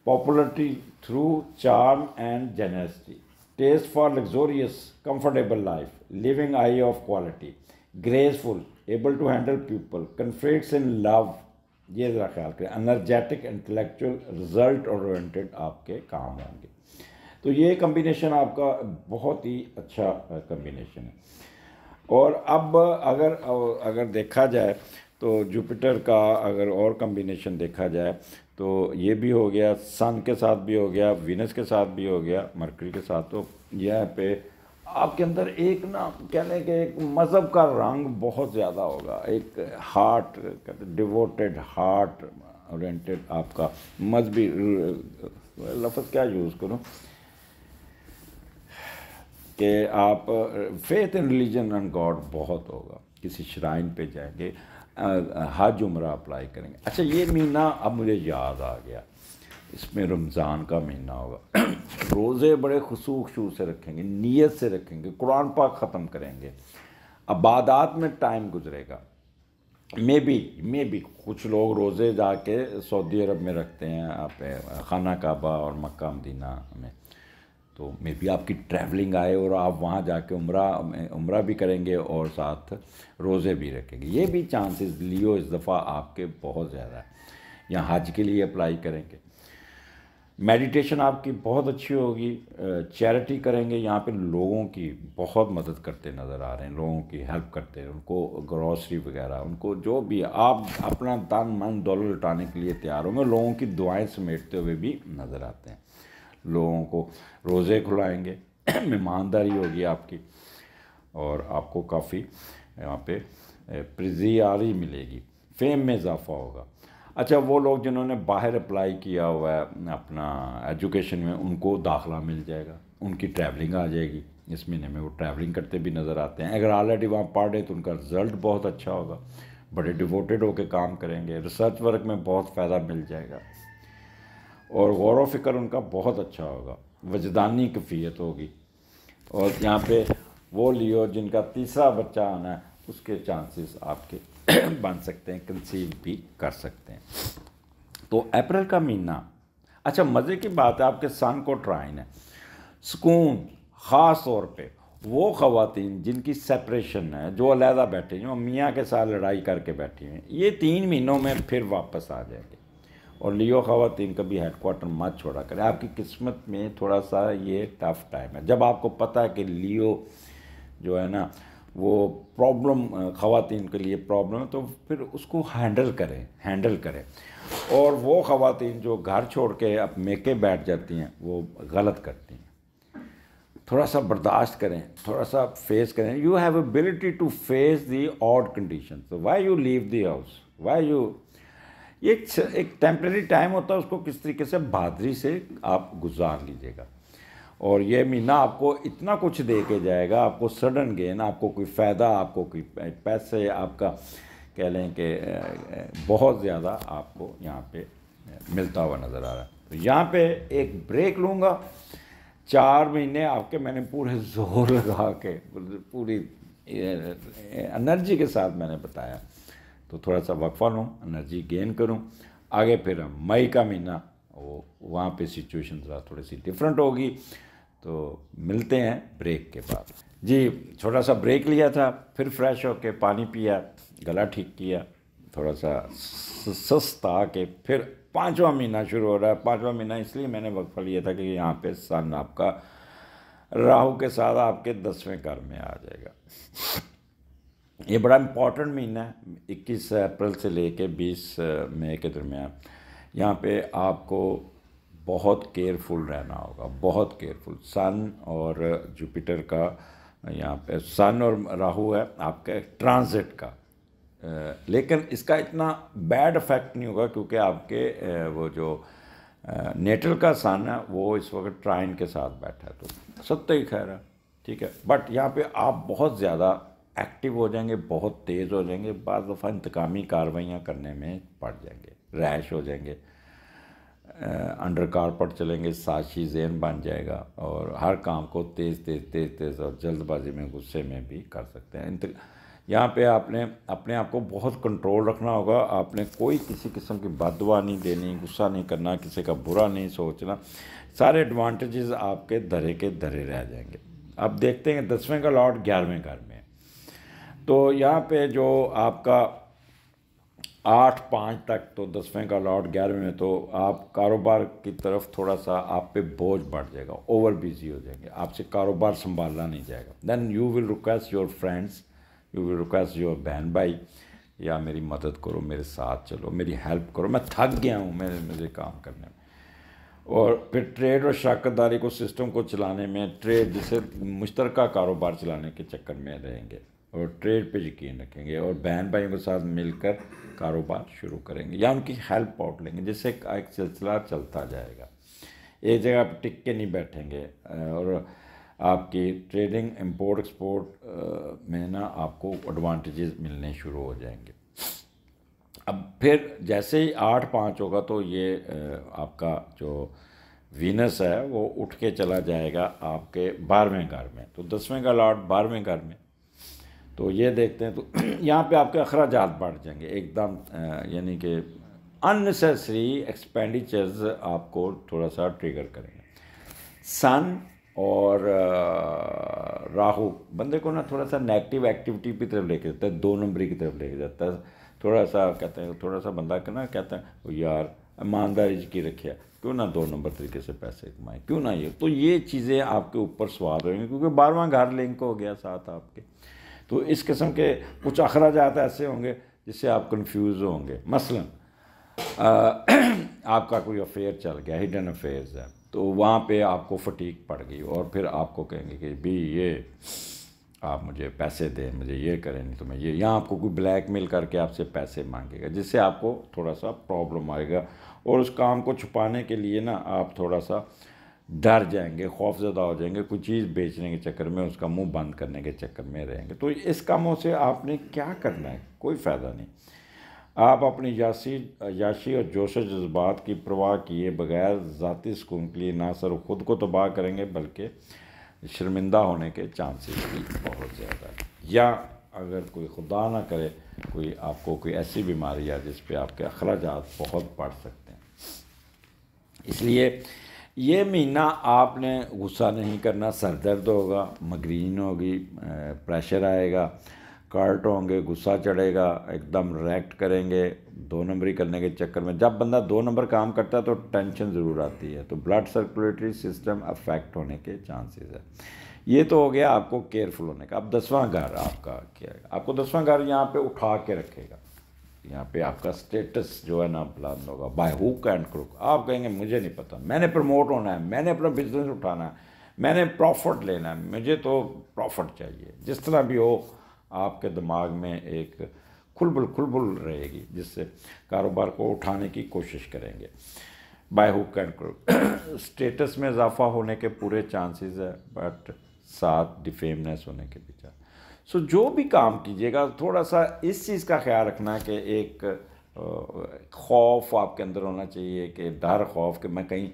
popularity through charm and generosity taste for luxurious comfortable life living eye of quality graceful able to handle people conflicts in love ये ज़रा ख्याल करें अनर्जेटिक इंटेलेक्चुअल रिजल्ट ओरिएंटेड आपके काम होंगे तो ये कम्बिनेशन आपका बहुत ही अच्छा कम्बिनेशन है और अब अगर अगर देखा जाए तो जुपिटर का अगर और कम्बिनेशन देखा जाए तो ये भी हो गया सन के साथ भी हो गया विनस के साथ भी हो गया मरकरी के साथ तो यह पे आपके अंदर एक ना कहने के एक मज़हब का रंग बहुत ज़्यादा होगा एक हार्ट कहते डिवोटेड हार्ट ओरिएंटेड आपका मजहबी लफ्ज़ क्या यूज़ करूँ कि आप faith in religion and God बहुत होगा किसी श्राइन पे जाएंगे हज उम्र अप्लाई करेंगे अच्छा ये महीना अब मुझे याद आ गया इसमें रमज़ान का महीना होगा रोज़े बड़े खसूख शू से रखेंगे नीयत से रखेंगे कुरान पाक ख़त्म करेंगे अबादात में टाइम गुजरेगा मे बी मे बी कुछ लोग रोज़े जाके सऊदी अरब में रखते हैं आप खाना काबा और मक्का मदीना में तो मे बी आपकी ट्रैवलिंग आए और आप वहाँ जाके उम्र उम्रा भी करेंगे और साथ रोज़े भी रखेंगे ये भी चांसेस लियो इस दफ़ा आपके बहुत ज़्यादा है या हज के लिए अप्लाई करेंगे मेडिटेशन आपकी बहुत अच्छी होगी चैरिटी करेंगे यहाँ पे लोगों की बहुत मदद करते नज़र आ रहे हैं लोगों की हेल्प करते हैं उनको ग्रॉसरी वगैरह उनको जो भी आप अपना तन मन दौलत लुटाने के लिए तैयार होंगे लोगों की दुआएं समेटते हुए भी नज़र आते हैं लोगों को रोज़े खुलाएंगे ईमानदारी होगी आपकी और आपको काफ़ी यहाँ पे प्रजियारी मिलेगी फेम में इजाफा होगा अच्छा वो लोग जिन्होंने बाहर अप्लाई किया हुआ है अपना एजुकेशन में उनको दाखला मिल जाएगा उनकी ट्रैवलिंग आ जाएगी इस महीने में वो ट्रैवलिंग करते भी नज़र आते हैं अगर ऑलरेडी वहाँ पढ़ रहे तो उनका रिज़ल्ट बहुत अच्छा होगा बड़े डिवोटेड होकर काम करेंगे रिसर्च वर्क में बहुत फ़ायदा मिल जाएगा और गौर व फिक्र उनका बहुत अच्छा होगा वजदानी कफ़ीत होगी और यहाँ पे वो लियो जिनका तीसरा बच्चा आना है उसके चांसेस आपके बन सकते हैं कंसीव भी कर सकते हैं तो अप्रैल का महीना अच्छा मज़े की बात है आपके सन को ट्राइन है सुकून ख़ास तौर पे वो ख़वातीन जिनकी सेपरेशन है जो अलहदा बैठी हैं मियाँ के साथ लड़ाई करके बैठी हैं ये तीन महीनों में फिर वापस आ जाएंगे और लियो खातन कभी हेडकोार्टर मत छोड़ा करें आपकी किस्मत में थोड़ा सा ये टफ टाइम है जब आपको पता है कि लियो जो है ना वो प्रॉब्लम ख़वान के लिए प्रॉब्लम है तो फिर उसको हैंडल करें हैंडल करें और वो ख़वान जो घर छोड़ के अब मेके बैठ जाती हैं वो गलत करती हैं थोड़ा सा बर्दाश्त करें थोड़ा सा फेस करें you have ability to face the odd condition why you leave the house why you एक एक टेम्प्रेरी टाइम होता है उसको किस तरीके से बहादरी से आप गुजार लीजिएगा और यह महीना आपको इतना कुछ दे के जाएगा आपको सडन गेन आपको कोई फ़ायदा आपको कोई पैसे आपका कह लें कि बहुत ज़्यादा आपको यहाँ पे मिलता हुआ नज़र आ रहा है तो यहाँ पे एक ब्रेक लूँगा चार महीने आपके मैंने पूरे जोर लगा के पूरी एनर्जी के साथ मैंने बताया तो थोड़ा सा वक्फा लूँ एनर्जी गेन करूँ आगे फिर मई का महीना वो वहाँ पे सिचुएशन ज़रा थोड़ी सी डिफरेंट होगी तो मिलते हैं ब्रेक के बाद जी छोटा सा ब्रेक लिया था फिर फ्रेश होके पानी पिया गला ठीक किया थोड़ा सा सस्ता के फिर पाँचवा महीना शुरू हो रहा है पाँचवा महीना इसलिए मैंने वक्फा लिया था कि यहाँ पे सन आपका राहु के साथ आपके दसवें घर में आ जाएगा ये बड़ा इम्पॉर्टेंट महीना है इक्कीस अप्रैल से लेके बीस मई के दरमियान यहाँ पे आपको बहुत केयरफुल रहना होगा बहुत केयरफुल सन और जुपिटर का यहाँ पे सन और राहु है आपके ट्रांजिट का लेकिन इसका इतना बैड इफेक्ट नहीं होगा क्योंकि आपके वो जो नेटल का सन है वो इस वक्त ट्राइन के साथ बैठा है तो सत्य ही खैर है ठीक है बट यहाँ पे आप बहुत ज़्यादा एक्टिव हो जाएंगे बहुत तेज़ हो जाएंगे बाद दफ़ा इंतकामी कार्रवाइयाँ करने में पड़ जाएंगे रैश हो जाएंगे अंडर कार पर चलेंगे साशी जेन बन जाएगा और हर काम को तेज़ तेज़ तेज़ तेज़ और जल्दबाजी में गुस्से में भी कर सकते हैं यहाँ पे आपने अपने आप को बहुत कंट्रोल रखना होगा आपने कोई किसी किस्म की बदवा नहीं देनी गुस्सा नहीं करना किसी का बुरा नहीं सोचना सारे एडवांटेजेस आपके धरे के धरे रह जाएंगे अब देखते हैं दसवें का लॉट ग्यारहवें घर में तो यहाँ पे जो आपका आठ पाँच तक तो दसवें का लॉट ग्यारहवें में तो आप कारोबार की तरफ थोड़ा सा आप पे बोझ बढ़ जाएगा ओवर बिजी हो जाएंगे आपसे कारोबार संभालना नहीं जाएगा then you will request your friends you will request your बहन भाई या मेरी मदद करो मेरे साथ चलो मेरी हेल्प करो मैं थक गया हूँ मेरे मेरे काम करने में और फिर ट्रेड और शाकतदारी को सिस्टम को चलाने में ट्रेड जिसे मुश्तरक कारोबार चलाने के चक्कर में रहेंगे और ट्रेड पे यकीन रखेंगे और बहन भाइयों के साथ मिलकर कारोबार शुरू करेंगे या उनकी हेल्प आउट लेंगे जिससे एक सिलसिला चलता जाएगा एक जगह आप टिक के नहीं बैठेंगे और आपकी ट्रेडिंग इंपोर्ट एक्सपोर्ट में ना आपको एडवांटेजेस मिलने शुरू हो जाएंगे अब फिर जैसे ही आठ पाँच होगा तो ये आपका जो वीनस है वो उठ के चला जाएगा आपके बारहवें घर में तो दसवें का लॉट बारहवें घर में तो ये देखते हैं तो यहाँ पे आपके अखराज बढ़ जाएंगे एकदम यानी कि अननेसेसरी एक्सपेंडिचर्स आपको थोड़ा सा ट्रिगर करेंगे सन और राहु बंदे को ना थोड़ा सा नेगेटिव एक्टिविटी की तरफ लेके जाता है दो नंबरी की तरफ लेके जाता है थोड़ा सा कहते हैं थोड़ा सा बंदा ना कहता है यार ईमानदारी की रखिया क्यों ना दो नंबर तरीके से पैसे कमाए क्यों ना ये तो ये चीज़ें आपके ऊपर स्वाद होंगे क्योंकि बारहवां घर लिंक हो गया साथ आपके तो इस किस्म के कुछ अखराज ऐसे होंगे जिससे आप कंफ्यूज होंगे मसलन आ, आपका कोई अफेयर चल गया हिडन अफेयर्स है तो वहाँ पे आपको फटीक पड़ गई और फिर आपको कहेंगे कि भी ये आप मुझे पैसे दें मुझे ये करें नहीं तो मैं ये यहाँ आपको कोई ब्लैक मेल करके आपसे पैसे मांगेगा जिससे आपको थोड़ा सा प्रॉब्लम आएगा और उस काम को छुपाने के लिए ना आप थोड़ा सा डर जाएंगे खौफजदा हो जाएंगे कोई चीज़ बेचने के चक्कर में उसका मुंह बंद करने के चक्कर में रहेंगे तो इस कामों से आपने क्या करना है कोई फ़ायदा नहीं आप अपनी यासी याशी और जोश जज्बात की परवाह किए बगैर ज़ाती सुकून के लिए ना सिर्फ ख़ुद को तबाह करेंगे बल्कि शर्मिंदा होने के चांसेस भी बहुत ज़्यादा या अगर कोई खुदा ना करे कोई आपको कोई ऐसी बीमारी या जिस पर आपके अखराज बहुत बढ़ सकते हैं इसलिए ये महीना आपने गुस्सा नहीं करना सर दर्द होगा मग्रीन होगी प्रेशर आएगा कार्ट होंगे गुस्सा चढ़ेगा एकदम रिएक्ट करेंगे दो नंबरी करने के चक्कर में जब बंदा दो नंबर काम करता है तो टेंशन ज़रूर आती है तो ब्लड सर्कुलेटरी सिस्टम अफेक्ट होने के चांसेस है ये तो हो गया आपको केयरफुल होने का अब दसवां घर आपका क्या है आपको दसवां घर यहाँ पे उठा के रखेगा यहाँ पे आपका स्टेटस जो है ना प्लान होगा बाय हुक एंड क्रुक आप कहेंगे मुझे नहीं पता मैंने प्रमोट होना है मैंने अपना बिजनेस उठाना है मैंने प्रॉफिट लेना है मुझे तो प्रॉफिट चाहिए जिस तरह भी हो आपके दिमाग में एक खुलबुल खुलबुल रहेगी जिससे कारोबार को उठाने की कोशिश करेंगे by hook and crook status में इजाफा होने के पूरे चांसेस है बट साथ डिफेमनेस होने के भी चांस सो जो भी काम कीजिएगा थोड़ा सा इस चीज़ का ख्याल रखना कि एक खौफ आपके अंदर होना चाहिए कि डर खौफ कि मैं कहीं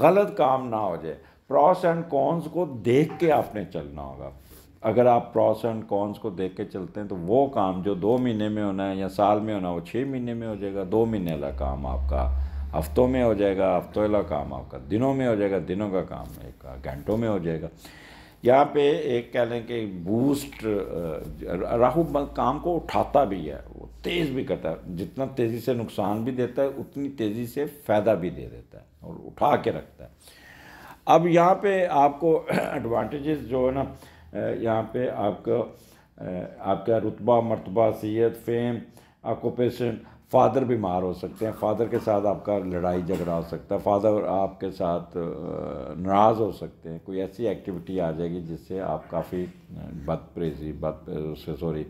गलत काम ना हो जाए प्रॉस एंड कॉन्स को देख के आपने चलना होगा अगर आप प्रॉस एंड कॉन्स को देख के चलते हैं तो वो काम जो दो महीने में होना है या साल में होना है वो छः महीने में हो जाएगा दो महीने वाला काम आपका हफ्तों में हो जाएगा हफ्तों वाला काम आपका दिनों में हो जाएगा दिनों का काम एक घंटों में हो जाएगा यहाँ पे एक कह लें कि बूस्ट राहु काम को उठाता भी है वो तेज़ भी करता है जितना तेज़ी से नुकसान भी देता है उतनी तेज़ी से फ़ायदा भी दे देता है और उठा के रखता है अब यहाँ पे आपको एडवांटेजेस जो है ना यहाँ पे आपका आपका रुतबा मरतबा सीयत फेम ऑक्यूपेशन फादर बीमार हो सकते हैं फादर के साथ आपका लड़ाई झगड़ा हो सकता है फादर आपके साथ नाराज़ हो सकते हैं कोई ऐसी एक्टिविटी आ जाएगी जिससे आप काफ़ी बदप्रेजी बद उससे सॉरी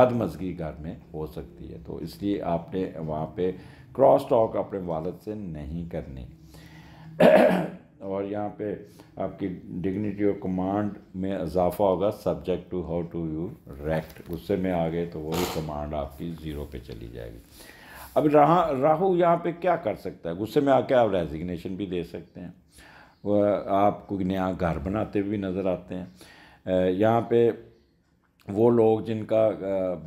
बदमजगी घर में हो सकती है तो इसलिए आपने वहाँ पे क्रॉस टॉक अपने वालद से नहीं करनी और यहाँ पे आपकी डिग्निटी और कमांड में इजाफा होगा subject to how to you react उससे में आ गए तो वही कमांड आपकी ज़ीरो पे चली जाएगी अब रहा राहु यहाँ पे क्या कर सकता है गुस्से में आके आप रेजिग्नेशन भी दे सकते हैं वह आपको नया घर बनाते हुए नज़र आते हैं यहाँ पे वो लोग जिनका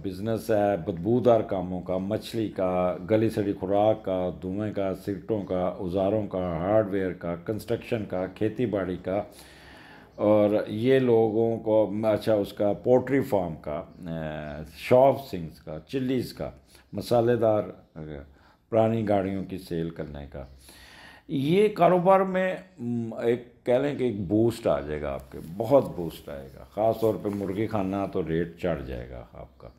बिज़नेस है बदबूदार कामों का मछली का गली सड़ी खुराक का धुएँ का सिगटों का औजारों का हार्डवेयर का कंस्ट्रक्शन का खेती बाड़ी का और ये लोगों को अच्छा उसका पोल्ट्री फार्म का शॉप सिंग्स का चिल्लीज़ का मसालेदार पुरानी गाड़ियों की सेल करने का ये कारोबार में एक कह लें कि एक बूस्ट आ जाएगा आपके बहुत बूस्ट आएगा ख़ास तौर पर मुर्गी खाना तो रेट चढ़ जाएगा आपका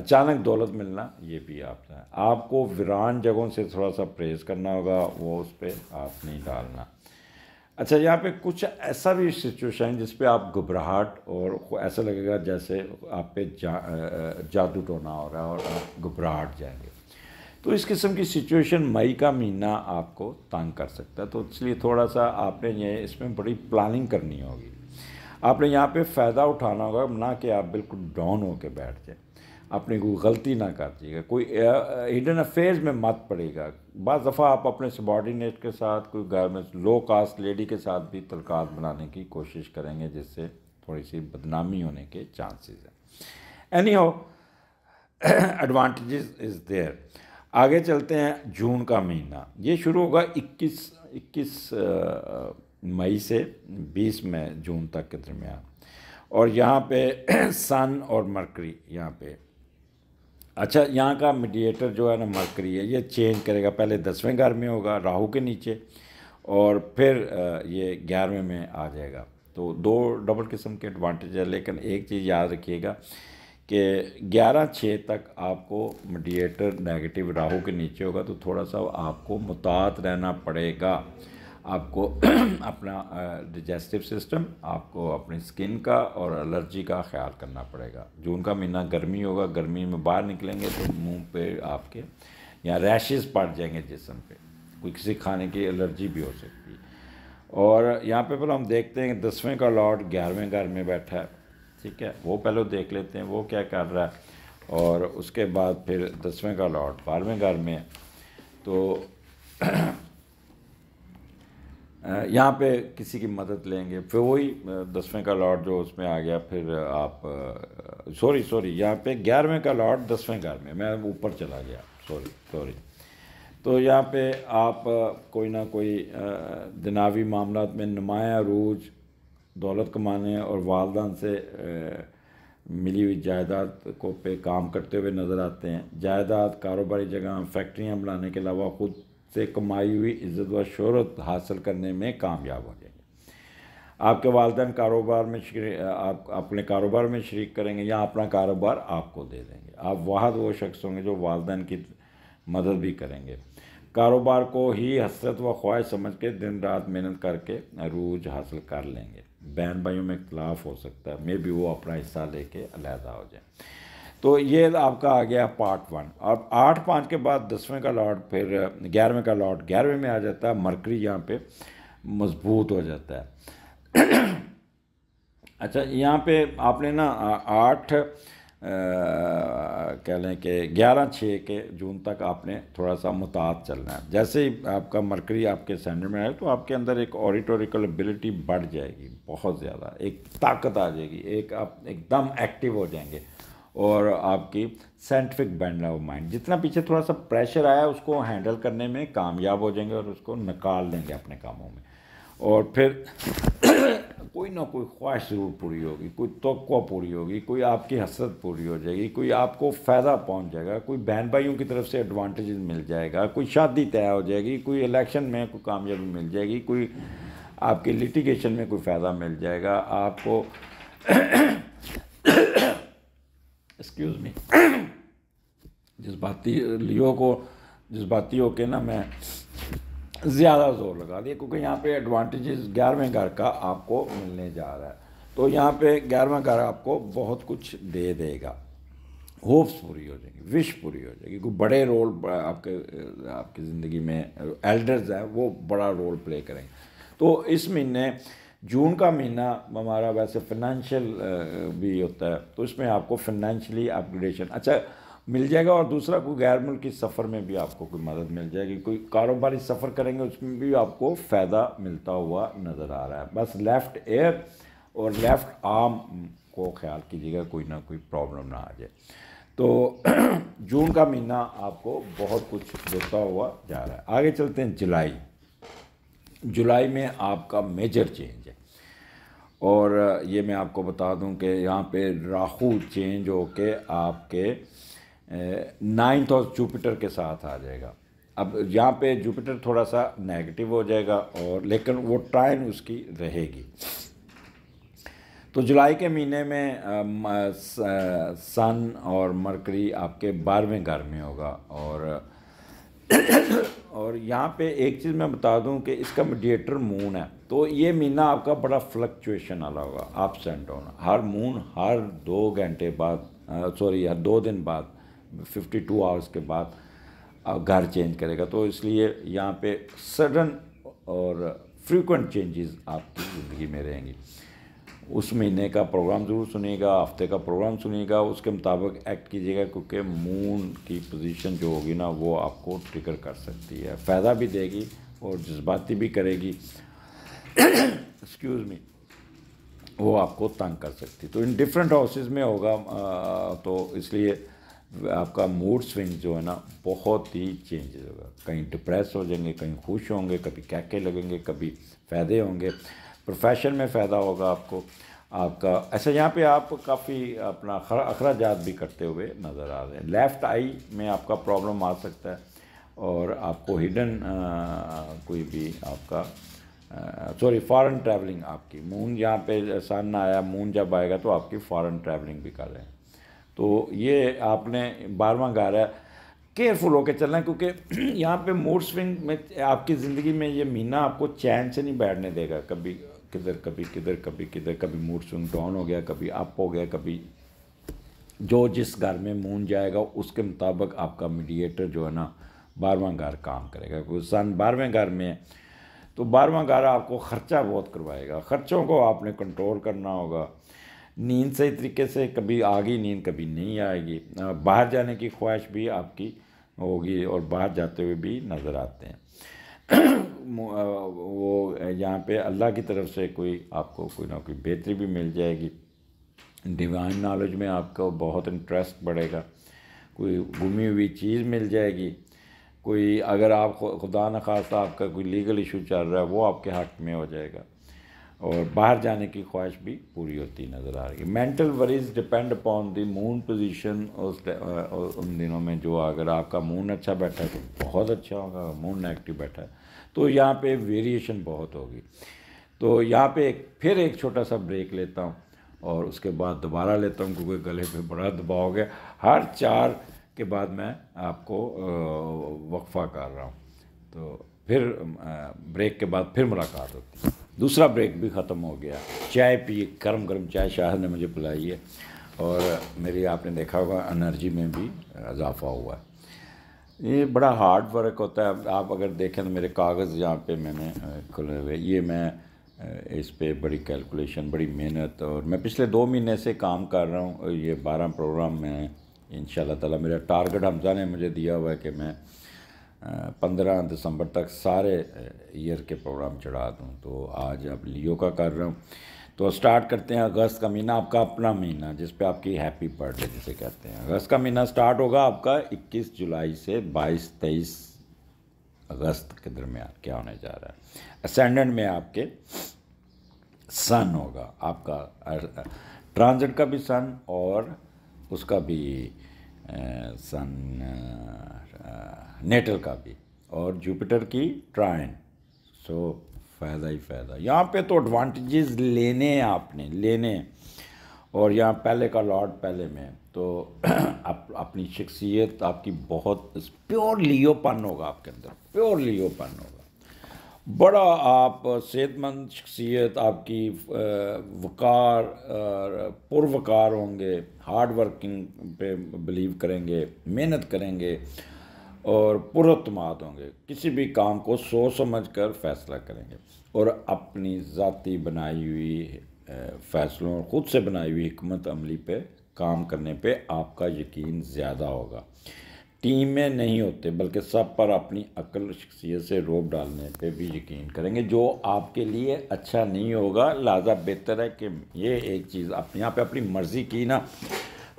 अचानक दौलत मिलना ये भी आपका आपको वीरान जगहों से थोड़ा सा प्रेस करना होगा वो उस पर आप नहीं डालना अच्छा यहाँ पे कुछ ऐसा भी सिचुएशन है जिसपे आप घबराहट और ऐसा लगेगा जैसे आप पे जा, जादू टोना हो रहा है और आप घबराहट जाएंगे तो इस किस्म की सिचुएशन मई का महीना आपको तंग कर सकता है तो इसलिए थोड़ा सा आपने ये इसमें बड़ी प्लानिंग करनी होगी आपने यहाँ पे फ़ायदा उठाना होगा ना कि आप बिल्कुल डाउन होकर बैठ जाए अपने को गलती ना कर दीजिएगा कोई हिडन अफेयर्स में मत पड़ेगा बज दफ़ा आप अपने सबॉर्डिनेट के साथ कोई घर में लो कास्ट लेडी के साथ भी तलकात बनाने की कोशिश करेंगे जिससे थोड़ी सी बदनामी होने के चांसेस हैं एनी हो एडवांटेजेस इज़ देयर आगे चलते हैं जून का महीना ये शुरू होगा 21 21 मई से 20 मई जून तक के दरमियान और यहाँ पे सन और मरकरी यहाँ पे अच्छा यहाँ का मीडिएटर जो है ना मरकरी है ये चेंज करेगा पहले दसवें घर में होगा राहु के नीचे और फिर ये ग्यारहवें में आ जाएगा तो दो डबल किस्म के एडवांटेज है लेकिन एक चीज़ याद रखिएगा कि ग्यारह छः तक आपको मीडिएटर नेगेटिव राहु के नीचे होगा तो थोड़ा सा आपको मुतात रहना पड़ेगा आपको अपना डिजेस्टिव सिस्टम आपको अपनी स्किन का और एलर्जी का ख्याल करना पड़ेगा जून का महीना गर्मी होगा गर्मी में बाहर निकलेंगे तो मुंह पे आपके या रैशेस पड़ जाएंगे जिसम पे कोई किसी खाने की एलर्जी भी हो सकती है और यहाँ पे फिर हम देखते हैं दसवें का लॉर्ड ग्यारहवें घर में बैठा है ठीक है वो पहले देख लेते हैं वो क्या कर रहा है और उसके बाद फिर दसवें का लॉर्ड बारहवें घर में तो यहाँ पे किसी की मदद लेंगे फिर वही दसवें का लॉट जो उसमें आ गया फिर आप सॉरी सॉरी यहाँ पे ग्यारहवें का लॉट दसवें ग्यारहवें मैं ऊपर चला गया सॉरी सॉरी तो यहाँ पे आप कोई ना कोई दिनावी मामला में नुमाया रूज दौलत कमाने और वालदान से मिली हुई जायदाद को पे काम करते हुए नज़र आते हैं जायदाद कारोबारी जगह फैक्ट्रियाँ बनाने के अलावा ख़ुद से कमाई हुई इज़्ज़त व शहरत हासिल करने में कामयाब हो जाएंगे आपके वालदे कारोबार में आप अपने कारोबार में शरीक करेंगे या अपना कारोबार आपको दे देंगे आप वाहद वो शख्स होंगे जो वालदेन की मदद भी करेंगे कारोबार को ही हसरत व ख्वाहिश समझ के दिन रात मेहनत करके रूज हासिल कर लेंगे बहन भाइयों में इख्तलाफ हो सकता है मे भी वो अपना हिस्सा लेके अलहदा हो जाए तो ये आपका आ गया पार्ट वन अब आठ पाँच के बाद दसवें का लॉट फिर ग्यारहवें का लॉट ग्यारहवें में आ जाता है मरकरी यहाँ पे मजबूत हो जाता है अच्छा यहाँ पे आपने ना आठ कह लें कि ग्यारह छः के जून तक आपने थोड़ा सा मुताद चलना है जैसे ही आपका मरकरी आपके सेंटर में आए तो आपके अंदर एक ऑडिटोरिकल एबिलिटी बढ़ जाएगी बहुत ज़्यादा एक ताकत आ जाएगी एक आप एकदम एक्टिव हो जाएंगे और आपकी साइंटिफिक बैंड ऑफ माइंड जितना पीछे थोड़ा सा प्रेशर आया उसको हैंडल करने में कामयाब हो जाएंगे और उसको निकाल देंगे अपने कामों में और फिर कोई ना कोई ख्वाहिश ज़रूर पूरी होगी कोई तो पूरी होगी कोई आपकी हसरत पूरी हो जाएगी कोई आपको फ़ायदा पहुंच जाएगा कोई बहन भाइयों की तरफ से एडवांटेज मिल जाएगा कोई शादी तय हो जाएगी कोई इलेक्शन में कोई कामयाबी मिल जाएगी कोई आपके लिटिगेशन में कोई फ़ायदा मिल जाएगा आपको एक्सक्यूज़ मी जज्बाती लियो को जज्बातियों के ना मैं ज़्यादा जोर लगा दिया क्योंकि यहाँ पे एडवांटेजेस ग्यारहवें घर का आपको मिलने जा रहा है तो यहाँ पे ग्यारहवें घर आपको बहुत कुछ दे देगा होप्स पूरी हो जाएगी विश पूरी हो जाएगी क्योंकि बड़े रोल आपके आपकी ज़िंदगी में एल्डर्स हैं वो बड़ा रोल प्ले करेंगे तो इस महीने जून का महीना हमारा वैसे फिनेंशियल भी होता है तो इसमें आपको फाइनेंशियली अपग्रेडेशन अच्छा मिल जाएगा और दूसरा कोई गैर मुल्की सफ़र में भी आपको कोई मदद मिल जाएगी कोई कारोबारी सफ़र करेंगे उसमें भी आपको फ़ायदा मिलता हुआ नज़र आ रहा है बस लेफ़्ट एयर और लेफ़्ट आर्म को ख्याल कीजिएगा कोई ना कोई प्रॉब्लम ना आ जाए तो जून का महीना आपको बहुत कुछ देता हुआ जा रहा है आगे चलते हैं जुलाई जुलाई में आपका मेजर चेंज और ये मैं आपको बता दूं कि यहाँ पे राहु चेंज हो के आपके नाइन्थ हाउस जुपिटर के साथ आ जाएगा अब यहाँ पे जुपिटर थोड़ा सा नेगेटिव हो जाएगा और लेकिन वो ट्राइन उसकी रहेगी तो जुलाई के महीने में सन और मरकरी आपके बारहवें घर में होगा और और यहाँ पे एक चीज़ मैं बता दूँ कि इसका मीडिएटर मून है तो ये महीना आपका बड़ा फ्लक्चुएशन वाला होगा अप्स एंड डाउन हर मून हर दो घंटे बाद सॉरी हर दो दिन बाद 52 टू आवर्स के बाद घर चेंज करेगा तो इसलिए यहाँ पे सडन और फ्रीक्वेंट चेंजेस आपकी ज़िंदगी में रहेंगी उस महीने का प्रोग्राम ज़रूर सुनिएगा हफ्ते का प्रोग्राम सुनिएगा उसके मुताबिक एक्ट कीजिएगा क्योंकि मून की पोजीशन जो होगी ना वो आपको ट्रिगर कर सकती है फ़ायदा भी देगी और जज्बाती भी करेगी एक्सक्यूज़ मी वो आपको तंग कर सकती तो इन डिफरेंट हाउसेज में होगा आ, तो इसलिए आपका मूड स्विंग जो है ना बहुत ही चेंजेज होगा कहीं डिप्रेस हो जाएंगे कहीं खुश होंगे कभी कहके लगेंगे कभी फ़ायदे होंगे प्रोफेशन में फ़ायदा होगा आपको आपका ऐसा अच्छा यहाँ पे आप काफ़ी अपना अखराज भी करते हुए नज़र आ रहे हैं लेफ़्ट आई में आपका प्रॉब्लम आ सकता है और आपको हिडन कोई भी आपका सॉरी फॉरेन ट्रैवलिंग आपकी मून यहाँ पे सन ना आया मून जब आएगा तो आपकी फॉरेन ट्रैवलिंग भी कर रहे हैं तो ये आपने बारवा गा रहा है केयरफुल होकर चलना है क्योंकि यहाँ पे मूड स्विंग में आपकी ज़िंदगी में ये महीना आपको चैन से नहीं बैठने देगा कभी किधर कभी किधर कभी किधर कभी मूड स्विंग डाउन हो गया कभी अप हो गया कभी जो जिस घर में मून जाएगा उसके मुताबिक आपका मीडिएटर जो है ना बारहवा घर काम करेगा क्योंकि सन बारहवें घर में है तो बारहवा घर आपको ख़र्चा बहुत करवाएगा ख़र्चों को आपने कंट्रोल करना होगा नींद सही तरीके से कभी आ गई नींद कभी नहीं आएगी बाहर जाने की ख्वाहिश भी आपकी होगी और बाहर जाते हुए भी नज़र आते हैं वो यहाँ पे अल्लाह की तरफ से कोई आपको कोई ना कोई बेहतरी भी मिल जाएगी डिवाइन नॉलेज में आपको बहुत इंटरेस्ट बढ़ेगा कोई घुमी हुई चीज़ मिल जाएगी कोई अगर आप खुदा न खासा आपका कोई लीगल इशू चल रहा है वो आपके हक में हो जाएगा और बाहर जाने की ख्वाहिश भी पूरी होती नज़र आ रही है mental worries depend upon the moon position उस उन दिनों में जो अगर आपका मून अच्छा बैठा है तो बहुत अच्छा होगा मून नेगेटिव बैठा है तो यहाँ पे वेरिएशन बहुत होगी तो यहाँ पे एक फिर एक छोटा सा ब्रेक लेता हूँ और उसके बाद दोबारा लेता हूँ क्योंकि गले पे बड़ा दबाव हो गया हर चार के बाद मैं आपको वक्फ़ा कर रहा हूँ तो फिर ब्रेक के बाद फिर मुलाकात होती है दूसरा ब्रेक भी ख़त्म हो गया चाय पी गर्म गर्म चाय शाह ने मुझे बुलाई है और मेरी आपने देखा होगा एनर्जी में भी इजाफा हुआ है ये बड़ा हार्ड वर्क होता है आप अगर देखें तो मेरे कागज़ यहाँ पे मैंने खुले हुए ये मैं इस पर बड़ी कैलकुलेशन बड़ी मेहनत और मैं पिछले दो महीने से काम कर रहा हूँ ये बारह प्रोग्राम में इन ताला मेरा टारगेट हमजा ने मुझे दिया हुआ है कि मैं पंद्रह दिसंबर तक सारे ईयर के प्रोग्राम चढ़ा दूँ तो आज अब लियो का कर रहा हूँ तो स्टार्ट करते हैं अगस्त का महीना आपका अपना महीना जिस पे आपकी हैप्पी बर्थडे जिसे कहते हैं अगस्त का महीना स्टार्ट होगा आपका 21 जुलाई से 22 तेईस अगस्त के दरमियान क्या होने जा रहा है असेंडेंट में आपके सन होगा आपका ट्रांजिट का भी सन और उसका भी सन नेटल का भी और जुपिटर की ट्राइन सो फ़ायदा ही फ़ायदा यहाँ पे तो एडवांटेजेस लेने हैं आपने लेने और यहाँ पहले का लॉर्ड पहले में तो आप अपनी शख्सियत आपकी बहुत प्योर लियोपन होगा आपके अंदर प्योर लियोपन होगा बड़ा आप सेहतमंद शख्सियत आपकी वकार पुरवकार होंगे हार्ड वर्किंग पे बिलीव करेंगे मेहनत करेंगे और पुरतमाद होंगे किसी भी काम को सोच समझ कर फैसला करेंगे और अपनी ज़ाती बनाई हुई फ़ैसलों और ख़ुद से बनाई हुई हमत अमली पे काम करने पे आपका यकीन ज़्यादा होगा टीम में नहीं होते बल्कि सब पर अपनी अकल शख्सियत से रोब डालने पे भी यकीन करेंगे जो आपके लिए अच्छा नहीं होगा लिहाजा बेहतर है कि ये एक चीज़ अपने यहाँ पे अपनी मर्ज़ी की ना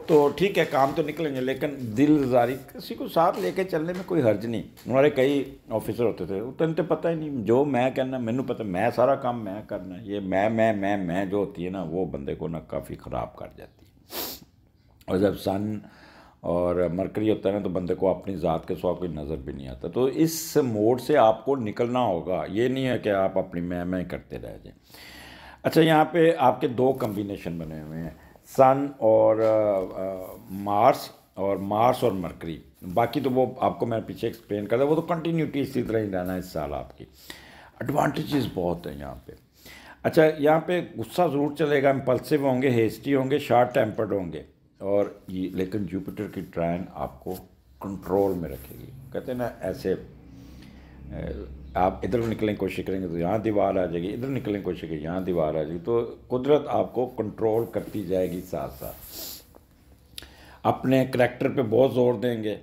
तो ठीक है काम तो निकलेंगे लेकिन दिल जारी किसी को साथ लेके चलने में कोई हर्ज नहीं हमारे कई ऑफिसर होते थे उतने तो पता ही नहीं जो मैं कहना मैनू पता मैं सारा काम मैं करना ये मैं मैं मैं मैं जो होती है ना वो बंदे को ना काफ़ी ख़राब कर जाती है और जब सन और मरकरी होता है ना तो बंदे को अपनी ज़ात के सवा कोई नज़र भी नहीं आता तो इस मोड से आपको निकलना होगा ये नहीं है कि आप अपनी मैं मैं करते रह जाए अच्छा यहाँ पे आपके दो कम्बिनेशन बने हुए हैं सन और मार्स और मार्स और मरकरी बाकी तो वो आपको मैं पीछे एक्सप्लेन कर दिया वो तो कंटिन्यूटी इसी तरह ही रहना है इस साल आपकी एडवांटेजेस बहुत हैं यहाँ पे अच्छा यहाँ पे गुस्सा ज़रूर चलेगा इम्पल्सिव होंगे हेस्टी होंगे शार्ट टेम्पर्ड होंगे और ये लेकिन जुपिटर की ट्राइन आपको कंट्रोल में रखेगी कहते हैं ना ऐसे आप इधर निकलने की कोशिश करेंगे तो यहाँ दीवार आ जाएगी इधर निकलने की कोशिश करेंगे यहाँ दीवार आ जाएगी तो कुदरत आपको कंट्रोल करती जाएगी साथ साथ अपने करैक्टर पे बहुत जोर देंगे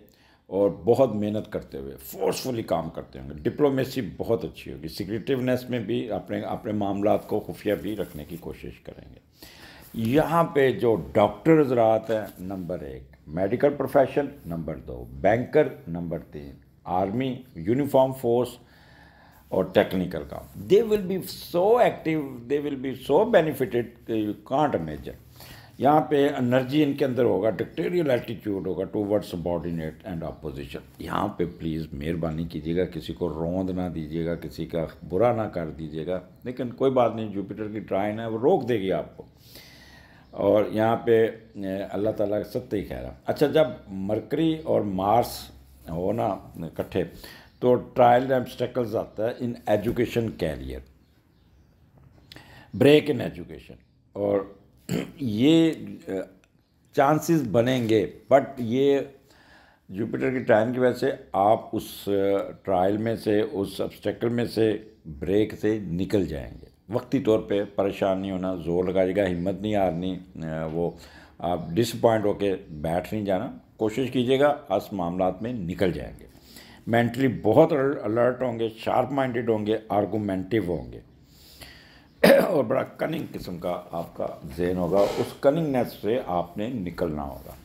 और बहुत मेहनत करते हुए फोर्सफुली काम करते होंगे डिप्लोमेसी बहुत अच्छी होगी सिक्रेटिवनेस में भी अपने अपने मामला को खुफिया भी रखने की कोशिश करेंगे यहाँ पे जो डॉक्टर ज़रात हैं नंबर एक मेडिकल प्रोफेशन नंबर दो बैंकर नंबर तीन आर्मी यूनिफॉर्म फोर्स और टेक्निकल काम they will be so active they will be so benefited you can't imagine. यहाँ पे एनर्जी इनके अंदर होगा डिक्टेरियल एटीट्यूड होगा towards subordinate and opposition यहाँ पे प्लीज़ मेहरबानी कीजिएगा किसी को रोंद ना दीजिएगा किसी का बुरा ना कर दीजिएगा लेकिन कोई बात नहीं जुपिटर की ट्राइन है वो रोक देगी आपको और यहाँ पे अल्लाह ताला सत्य ही कह रहा अच्छा जब मरकरी और मार्स हो ना इकट्ठे तो ट्रायल एंड आता है in education career break in education और ये चांसेस बनेंगे बट ये जुपिटर के टाइम की वजह से आप उस ट्रायल में से उस ऑब्स्टेकल में से ब्रेक से निकल जाएंगे वक्ती तौर पे परेशान नहीं होना जोर लगाइएगा हिम्मत नहीं हारनी वो आप डिसपॉइंट होके बैठ नहीं जाना कोशिश कीजिएगा अस मामला में निकल जाएंगे मेंटली बहुत अलर्ट होंगे शार्प माइंडेड होंगे आर्गूमेंटिव होंगे और बड़ा कनिंग किस्म का आपका जेन होगा उस कनिंगनेस से आपने निकलना होगा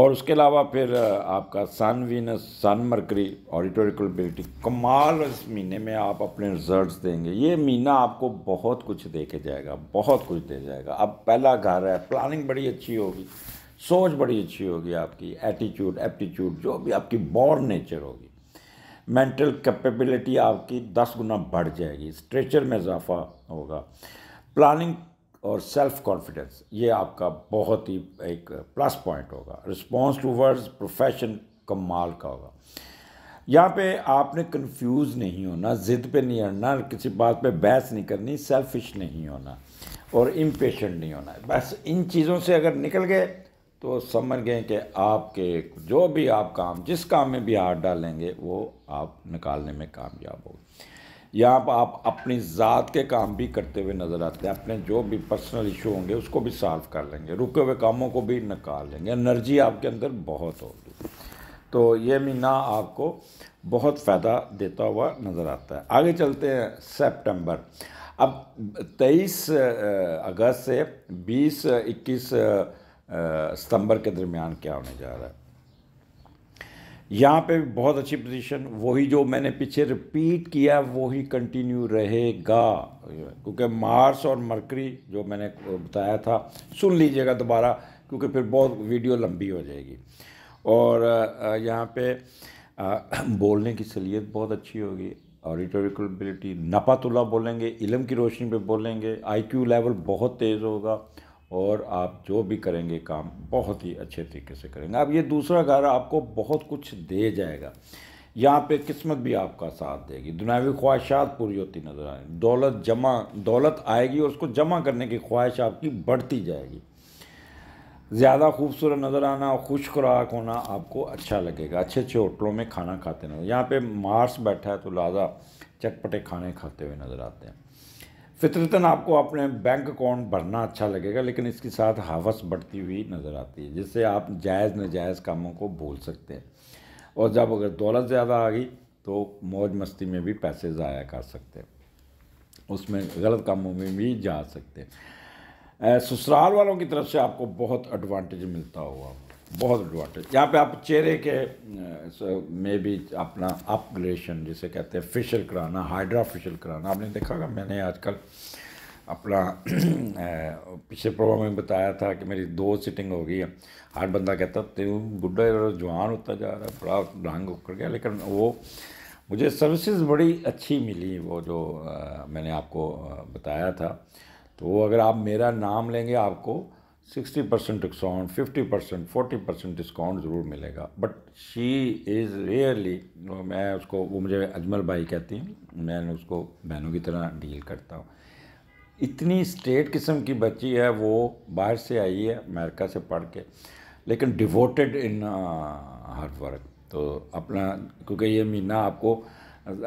और उसके अलावा फिर आपका सन वीनस सन मरकरी ऑडिटोरिकलबिलिटी कमाल इस महीने में आप अपने रिजल्ट्स देंगे ये महीना आपको बहुत कुछ दे के जाएगा बहुत कुछ दे जाएगा अब पहला घर है प्लानिंग बड़ी अच्छी होगी सोच बड़ी अच्छी होगी आपकी एटीट्यूड एप्टीट्यूड जो भी आपकी बॉर्न नेचर होगी मेंटल कैपेबिलिटी आपकी दस गुना बढ़ जाएगी स्ट्रेचर में इजाफा होगा प्लानिंग और सेल्फ कॉन्फिडेंस ये आपका बहुत ही एक प्लस पॉइंट होगा रिस्पॉन्स टू वर्ड्स प्रोफेशन कमाल का होगा यहाँ पे आपने कंफ्यूज नहीं होना ज़िद पे नहीं अड़ना किसी बात पे बहस नहीं करनी सेल्फिश नहीं होना और इम्पेशेंट नहीं होना बस इन चीज़ों से अगर निकल गए तो समझ गए कि आपके जो भी आप काम जिस काम में भी हाथ डालेंगे वो आप निकालने में कामयाब हो यहाँ पर आप अपनी ज़ात के काम भी करते हुए नज़र आते हैं अपने जो भी पर्सनल इशू होंगे उसको भी सॉल्व कर लेंगे रुके हुए कामों को भी निकाल लेंगे एनर्जी आपके अंदर बहुत होगी तो ये महीना आपको बहुत फ़ायदा देता हुआ नज़र आता है आगे चलते हैं सेप्टेम्बर अब तेईस अगस्त से बीस इक्कीस सितंबर के दरमियान क्या होने जा रहा है यहाँ पे बहुत अच्छी पोजीशन वही जो मैंने पीछे रिपीट किया वही कंटिन्यू रहेगा क्योंकि मार्स और मरकरी जो मैंने बताया था सुन लीजिएगा दोबारा क्योंकि फिर बहुत वीडियो लंबी हो जाएगी और यहाँ पे बोलने की सलीहत बहुत अच्छी होगी और एबिलिटी नपातुल्ला बोलेंगे इलम की रोशनी पे बोलेंगे आईक्यू लेवल बहुत तेज़ होगा और आप जो भी करेंगे काम बहुत ही अच्छे तरीके से करेंगे अब ये दूसरा घर आपको बहुत कुछ दे जाएगा यहाँ पे किस्मत भी आपका साथ देगी दुनियावी ख्वाहिशात पूरी होती नजर आएंगी दौलत जमा दौलत आएगी और उसको जमा करने की ख्वाहिश आपकी बढ़ती जाएगी ज़्यादा खूबसूरत नज़र आना और खुश खुराक होना आपको अच्छा लगेगा अच्छे अच्छे होटलों में खाना खाते नजर यहाँ पे मार्स बैठा है तो लादा चटपटे खाने खाते हुए नज़र आते हैं फितरतन आपको अपने बैंक अकाउंट भरना अच्छा लगेगा लेकिन इसके साथ हावस बढ़ती हुई नज़र आती है जिससे आप जायज़ नजायज़ कामों को भूल सकते हैं और जब अगर दौलत ज़्यादा आ गई तो मौज मस्ती में भी पैसे ज़ाया कर सकते हैं उसमें गलत कामों में भी जा सकते हैं ससुराल वालों की तरफ से आपको बहुत एडवांटेज मिलता हुआ बहुत एडवांटेज यहाँ पे आप चेहरे के में भी अपना अपग्रेशन जिसे कहते हैं फेशियल कराना हाइड्रा फेशियल कराना आपने देखा होगा मैंने आजकल अपना पिछले प्रोग्राम में बताया था कि मेरी दो सिटिंग हो गई है हर बंदा कहता तू बुढ़ा जवान होता जा रहा है बड़ा रंग उखड़ गया लेकिन वो मुझे सर्विसेज बड़ी अच्छी मिली वो जो आ, मैंने आपको बताया था तो अगर आप मेरा नाम लेंगे आपको sixty percent discount fifty percent forty percent discount ज़रूर मिलेगा बट शी इज़ रेयरली मैं उसको वो मुझे अजमल भाई कहती हैं मैं उसको बहनों की तरह डील करता हूँ इतनी स्ट्रेट किस्म की बच्ची है वो बाहर से आई है अमेरिका से पढ़ के लेकिन डिवोटेड इन हर वर्क तो अपना क्योंकि ये महीना आपको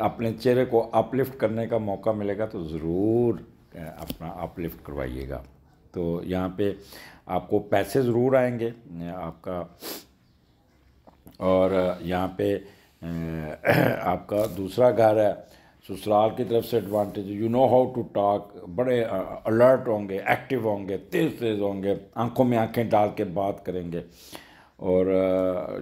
अपने चेहरे को अपलिफ्ट करने का मौका मिलेगा तो ज़रूर uh, अपना अपलिफ्ट करवाइएगा तो यहाँ पे आपको पैसे ज़रूर आएंगे आपका और यहाँ पे आपका दूसरा घर है ससुराल की तरफ से advantage you know how to talk बड़े अलर्ट होंगे एक्टिव होंगे तेज़ तेज़ होंगे आंखों में आंखें डाल के बात करेंगे और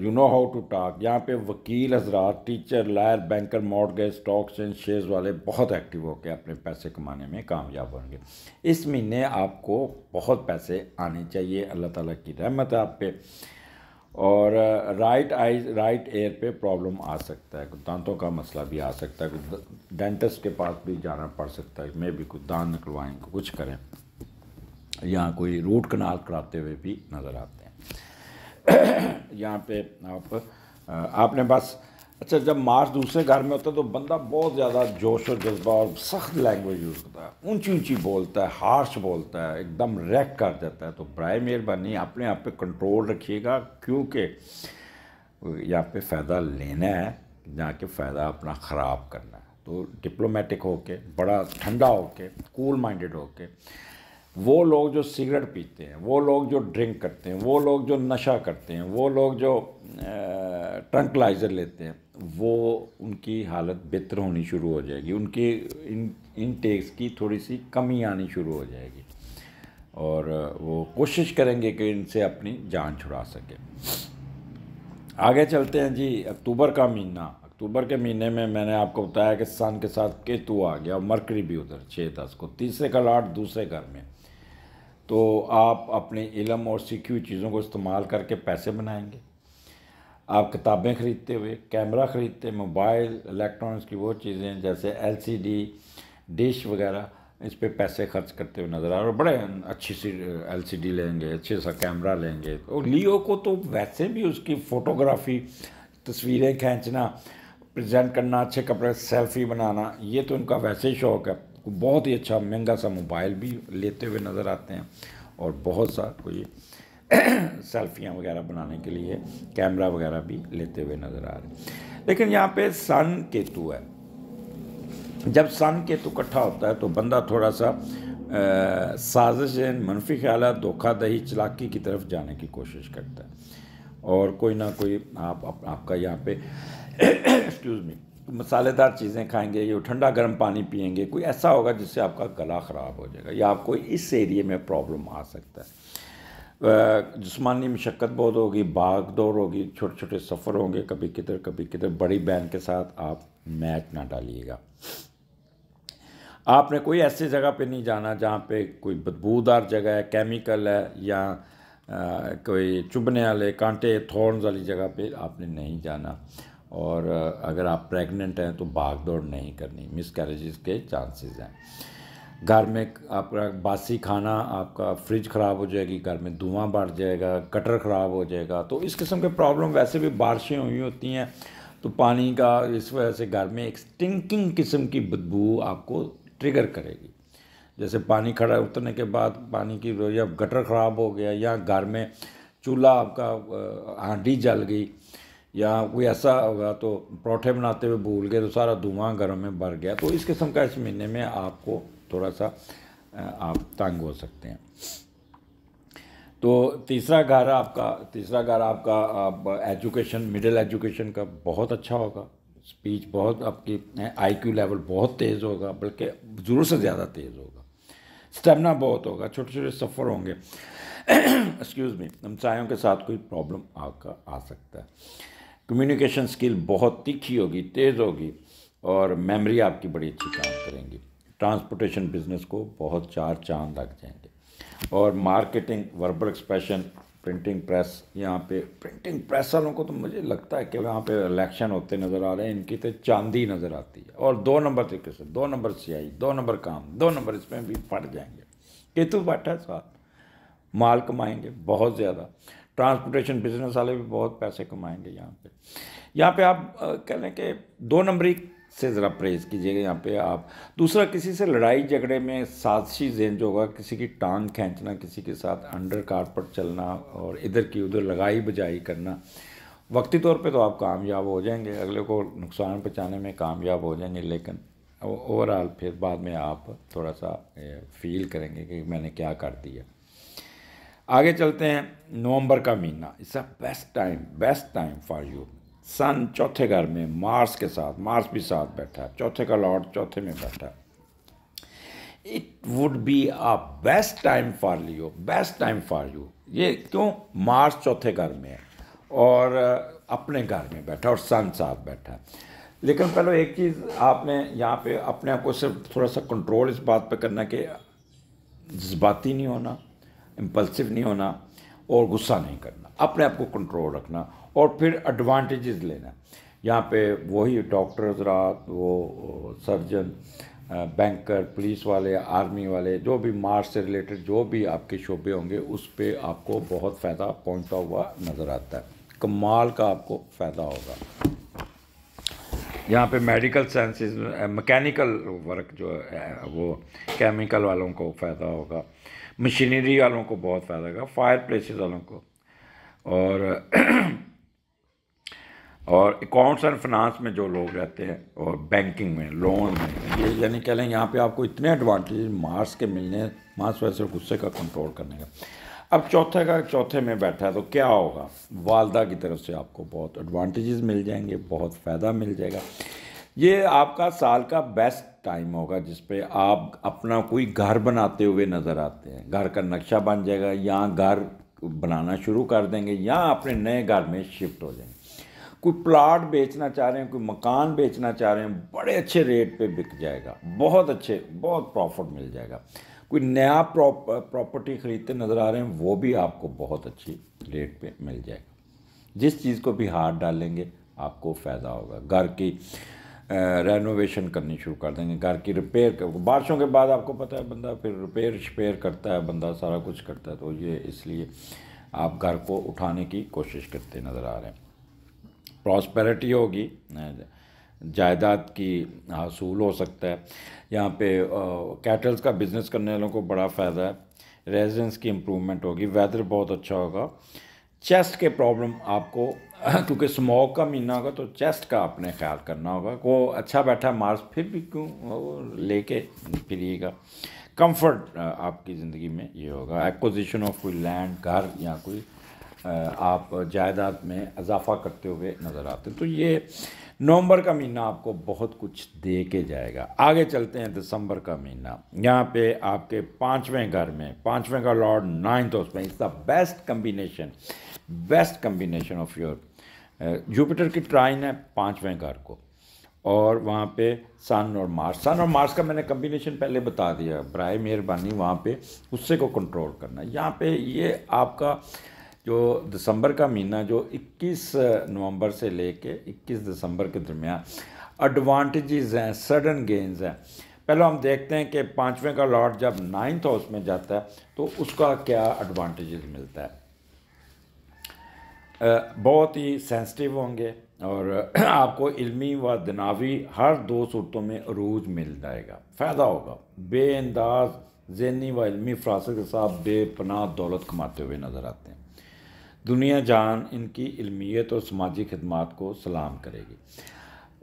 you know how to talk यहाँ पे वकील हजरात teacher lawyer banker mortgage stocks and shares वाले बहुत एक्टिव होकर अपने पैसे कमाने में कामयाब होंगे इस महीने आपको बहुत पैसे आने चाहिए अल्लाह ताला की रहमत है आप पे और राइट आई राइट एयर पे प्रॉब्लम आ सकता है कुछ दांतों का मसला भी आ सकता है कुछ डेंटिस्ट के पास भी जाना पड़ सकता है मे भी कुछ दांत निकलवाएँ कुछ करें यहाँ कोई रूट कनाल कराते हुए भी नज़र आते यहाँ पे आप आपने बस अच्छा जब मार्च दूसरे घर में होता है तो बंदा बहुत ज़्यादा जोश और जज्बा और सख्त लैंग्वेज यूज़ करता है ऊंची ऊंची बोलता है हार्श बोलता है एकदम रैक कर देता है तो ब्राय मेहरबानी अपने आप पे कंट्रोल रखिएगा क्योंकि यहाँ पे फ़ायदा लेना है ना कि फ़ायदा अपना ख़राब करना है तो डिप्लोमेटिक होके बड़ा ठंडा होके कूल माइंडेड होके वो लोग जो सिगरेट पीते हैं वो लोग जो ड्रिंक करते हैं वो लोग जो नशा करते हैं वो लोग जो ट्रंकलाइज़र लेते हैं वो उनकी हालत बेहतर होनी शुरू हो जाएगी उनकी इन इनटेक्स की थोड़ी सी कमी आनी शुरू हो जाएगी और वो कोशिश करेंगे कि इनसे अपनी जान छुड़ा सके आगे चलते हैं जी अक्टूबर का महीना अक्टूबर के महीने में मैंने आपको बताया कि सन के साथ केतु आ गया और मरकरी भी उधर छः दस को तीसरे का लाट दूसरे घर में तो आप अपने इलम और सीखी हुई चीज़ों को इस्तेमाल करके पैसे बनाएंगे आप किताबें ख़रीदते हुए कैमरा ख़रीदते मोबाइल इलेक्ट्रॉनिक्स की वो चीज़ें जैसे एलसीडी डिश वगैरह इस पर पैसे खर्च करते हुए नज़र आ रहे और बड़े अच्छी सी एल सी डी लेंगे अच्छे सा कैमरा लेंगे और लियो को तो वैसे भी उसकी फ़ोटोग्राफी तस्वीरें खींचना प्रजेंट करना अच्छे कपड़े सेल्फी बनाना ये तो उनका वैसे ही शौक़ है को बहुत ही अच्छा महंगा सा मोबाइल भी लेते हुए नज़र आते हैं और बहुत सा कोई सेल्फियाँ वगैरह बनाने के लिए कैमरा वगैरह भी लेते हुए नज़र आ रहे हैं लेकिन यहाँ पे सन केतु है जब सन केतु इकट्ठा होता है तो बंदा थोड़ा सा साजिश मनफी ख्याल धोखादही चलाकी की तरफ जाने की कोशिश करता है और कोई ना कोई आप, आप आपका यहाँ पे एक्सक्यूज़ मी मसालेदार चीज़ें खाएंगे या ठंडा गर्म पानी पियेंगे कोई ऐसा होगा जिससे आपका गला ख़राब हो जाएगा या आपको इस एरिए में प्रॉब्लम आ सकता है जिसमानी मशक्क़त बहुत होगी भाग दौड़ होगी छोटे छोटे सफ़र होंगे कभी किधर कभी किधर बड़ी बहन के साथ आप मैच ना डालिएगा आपने कोई ऐसी जगह पे नहीं जाना जहाँ पे कोई बदबूदार जगह है केमिकल है या आ, कोई चुभने वाले कांटे थॉर्न्स वाली जगह पे आपने नहीं जाना और अगर आप प्रेग्नेंट हैं तो भाग दौड़ नहीं करनी कैरेजिस के चांसेस हैं घर में आपका बासी खाना आपका फ्रिज ख़राब हो जाएगी घर में धुआं बढ़ जाएगा कटर ख़राब हो जाएगा तो इस किस्म के प्रॉब्लम वैसे भी बारिशें हुई होती हैं तो पानी का इस वजह से घर में एक स्टिंकिंग किस्म की बदबू आपको ट्रिगर करेगी जैसे पानी खड़ा उतरने के बाद पानी की या गटर ख़राब हो गया या घर में चूल्हा आपका हांडी जल गई या कोई ऐसा होगा तो परौठे बनाते हुए भूल गए तो सारा धुआं गर्म में भर गया तो इस किस्म का इस महीने में आपको थोड़ा सा आप तंग हो सकते हैं तो तीसरा घर आपका तीसरा घर आपका आप एजुकेशन मिडिल एजुकेशन का बहुत अच्छा होगा स्पीच बहुत आपकी आईक्यू लेवल बहुत तेज़ होगा बल्कि ज़रूर से ज़्यादा तेज़ होगा स्टेमिना बहुत होगा छोटे छोटे सफ़र होंगे एक्सक्यूज़ मी हमसायों के साथ कोई प्रॉब्लम आपका आ सकता है कम्युनिकेशन स्किल बहुत तीखी होगी तेज़ होगी और मेमोरी आपकी बड़ी अच्छी काम करेंगी ट्रांसपोर्टेशन बिजनेस को बहुत चार चांद लग जाएंगे और marketing verbal expression printing press यहाँ पे प्रिंटिंग प्रेस वालों को तो मुझे लगता है कि वहाँ पे इलेक्शन होते नज़र आ रहे हैं इनकी तो चांदी नज़र आती है और दो नंबर तरीके से दो नंबर सियाई दो नंबर काम दो नंबर इसमें भी फट जाएंगे केतु बाटा साहब माल कमाएंगे बहुत ज़्यादा ट्रांसपोर्टेशन बिजनेस वाले भी बहुत पैसे कमाएंगे यहाँ पे यहाँ पे आप कह लें कि दो नंबरी से ज़रा प्रेज कीजिएगा यहाँ पे आप दूसरा किसी से लड़ाई झगड़े में साजशी जेन जो होगा किसी की टांग खींचना किसी के साथ अंडर कार पर चलना और इधर की उधर लगाई बजाई करना वक्ती तौर पे तो आप कामयाब हो जाएंगे अगले को नुकसान पहुँचाने में कामयाब हो जाएंगे लेकिन ओवरऑल फिर बाद में आप थोड़ा सा फील करेंगे कि मैंने क्या कर दिया आगे चलते हैं नवंबर का महीना it's a best time best time for you sun चौथे घर में मार्स के साथ मार्स भी साथ बैठा है चौथे का लॉर्ड चौथे में बैठा है it would be a best time for Leo best time for you ये क्यों मार्स चौथे घर में है और uh, अपने घर में बैठा और सन साथ बैठा है लेकिन पहले एक चीज़ आपने यहाँ पे अपने आप को सिर्फ थोड़ा सा कंट्रोल इस बात पे करना कि जज्बाती नहीं होना इम्पल्सिव नहीं होना और गुस्सा नहीं करना अपने आप को कंट्रोल रखना और फिर एडवांटेजेस लेना यहाँ पे वही डॉक्टर हजरात वो सर्जन बैंकर पुलिस वाले आर्मी वाले जो भी मार्च से रिलेटेड जो भी आपके शोबे होंगे उस पर आपको बहुत फ़ायदा पहुँचता हुआ नज़र आता है कमाल का आपको फ़ायदा होगा यहाँ पे मेडिकल साइंसिस मैकेनिकल वर्क जो है वो केमिकल वालों को फ़ायदा होगा मशीनरी वालों को बहुत फ़ायदा होगा फायर प्लेसेस वालों को और और अकाउंट्स एंड फिनांस में जो लोग रहते हैं और बैंकिंग में लोन में ये यानी कह लें यहाँ पे आपको इतने एडवांटेज मार्स के मिलने मार्स वैसे गुस्से का कंट्रोल करने का अब चौथे का चौथे में बैठा है तो क्या होगा वालदा की तरफ से आपको बहुत एडवांटेजेस मिल जाएंगे बहुत फ़ायदा मिल जाएगा ये आपका साल का बेस्ट टाइम होगा जिस पे आप अपना कोई घर बनाते हुए नज़र आते हैं घर का नक्शा बन जाएगा यहाँ घर बनाना शुरू कर देंगे या अपने नए घर में शिफ्ट हो जाएंगे कोई प्लाट बेचना चाह रहे हैं कोई मकान बेचना चाह रहे हैं बड़े अच्छे रेट पे बिक जाएगा बहुत अच्छे बहुत प्रॉफिट मिल जाएगा कोई नया प्रॉपर्टी ख़रीदते नज़र आ रहे हैं वो भी आपको बहुत अच्छी रेट पे मिल जाएगा जिस चीज़ को भी हाथ डालेंगे आपको फ़ायदा होगा घर की रेनोवेशन करनी शुरू कर देंगे घर की रिपेयर कर बारिशों के बाद आपको पता है बंदा फिर रिपेयर शपेयर करता है बंदा सारा कुछ करता है तो ये इसलिए आप घर को उठाने की कोशिश करते नज़र आ रहे हैं प्रॉस्पेरिटी होगी जायदाद की हासूल हो सकता है यहाँ पे कैटल्स का बिज़नेस करने वालों को बड़ा फ़ायदा है रेजिडेंस की इम्प्रूवमेंट होगी वेदर बहुत अच्छा होगा चेस्ट के प्रॉब्लम आपको क्योंकि स्मोक का महीना होगा तो चेस्ट का आपने ख्याल करना होगा वो अच्छा बैठा मार्स फिर भी क्यों लेके फिरिएगा कंफर्ट आपकी ज़िंदगी में ये होगा एक्विजिशन ऑफ कोई लैंड घर या कोई आप जायदाद में इजाफा करते हुए नज़र आते तो ये नवंबर का महीना आपको बहुत कुछ दे के जाएगा आगे चलते हैं दिसंबर का महीना यहाँ पे आपके पाँचवें घर में पाँचवें का लॉर्ड नाइन्थ हाउस में is the best combination best combination of your Jupiter की ट्राइन है पाँचवें घर को और वहाँ पे सन और मार्स सन और मार्स का मैंने कम्बिनेशन पहले बता दिया ब्राय मेहरबानी वहाँ पे गुस्से को कंट्रोल करना यहाँ पे ये आपका जो दिसंबर का महीना जो 21 नवंबर से लेके 21 दिसंबर के दरमियान एडवांटेजेस हैं सडन गेंस हैं पहले हम देखते हैं कि पाँचवें का लॉट जब नाइन्थ हाउस में जाता है तो उसका क्या एडवांटेजेस मिलता है बहुत ही सेंसिटिव होंगे और आपको इल्मी व दनावी हर दो सूरतों में अरूज मिल जाएगा फ़ायदा होगा बेअंदाज जहनी व इलमी फ्रासत के साथ बेपनाह दौलत कमाते हुए नज़र आते हैं दुनिया जान इनकी इलमियत और समाजी खदमात को सलाम करेगी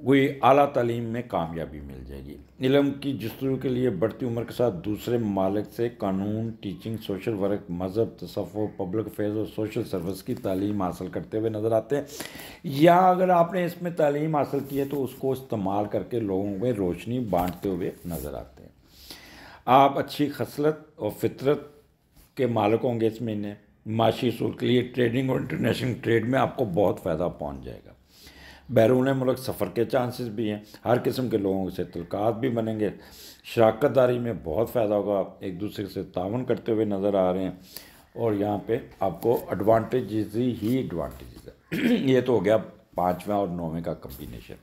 कोई अली तलीम में कामयाबी मिल जाएगी इलम की जस्तु के लिए बढ़ती उम्र के साथ दूसरे ममालिक से कानून टीचिंग सोशल वर्क मज़हब तसफ़ पब्लिक अफेयर्स और सोशल सर्विस की तालीम हासिल करते हुए नज़र आते हैं या अगर आपने इसमें तालीम हासिल की है तो उसको इस्तेमाल करके लोगों में रोशनी बांटते हुए नज़र आते हैं आप अच्छी खसलत और फितरत के मालिक होंगे इस महीने माशी असूल के लिए ट्रेडिंग और इंटरनेशनल ट्रेड में आपको बहुत फ़ायदा पहुँच जाएगा बैरून मुल्क सफ़र के चांसेस भी हैं हर किस्म के लोगों से तलकात भी बनेंगे शराकत दारी में बहुत फ़ायदा होगा एक दूसरे से तावन करते हुए नज़र आ रहे हैं और यहाँ पे आपको एडवांटेज ही एडवांटेज है ये तो हो गया पाँचवा और नौवें का कम्बिनेशन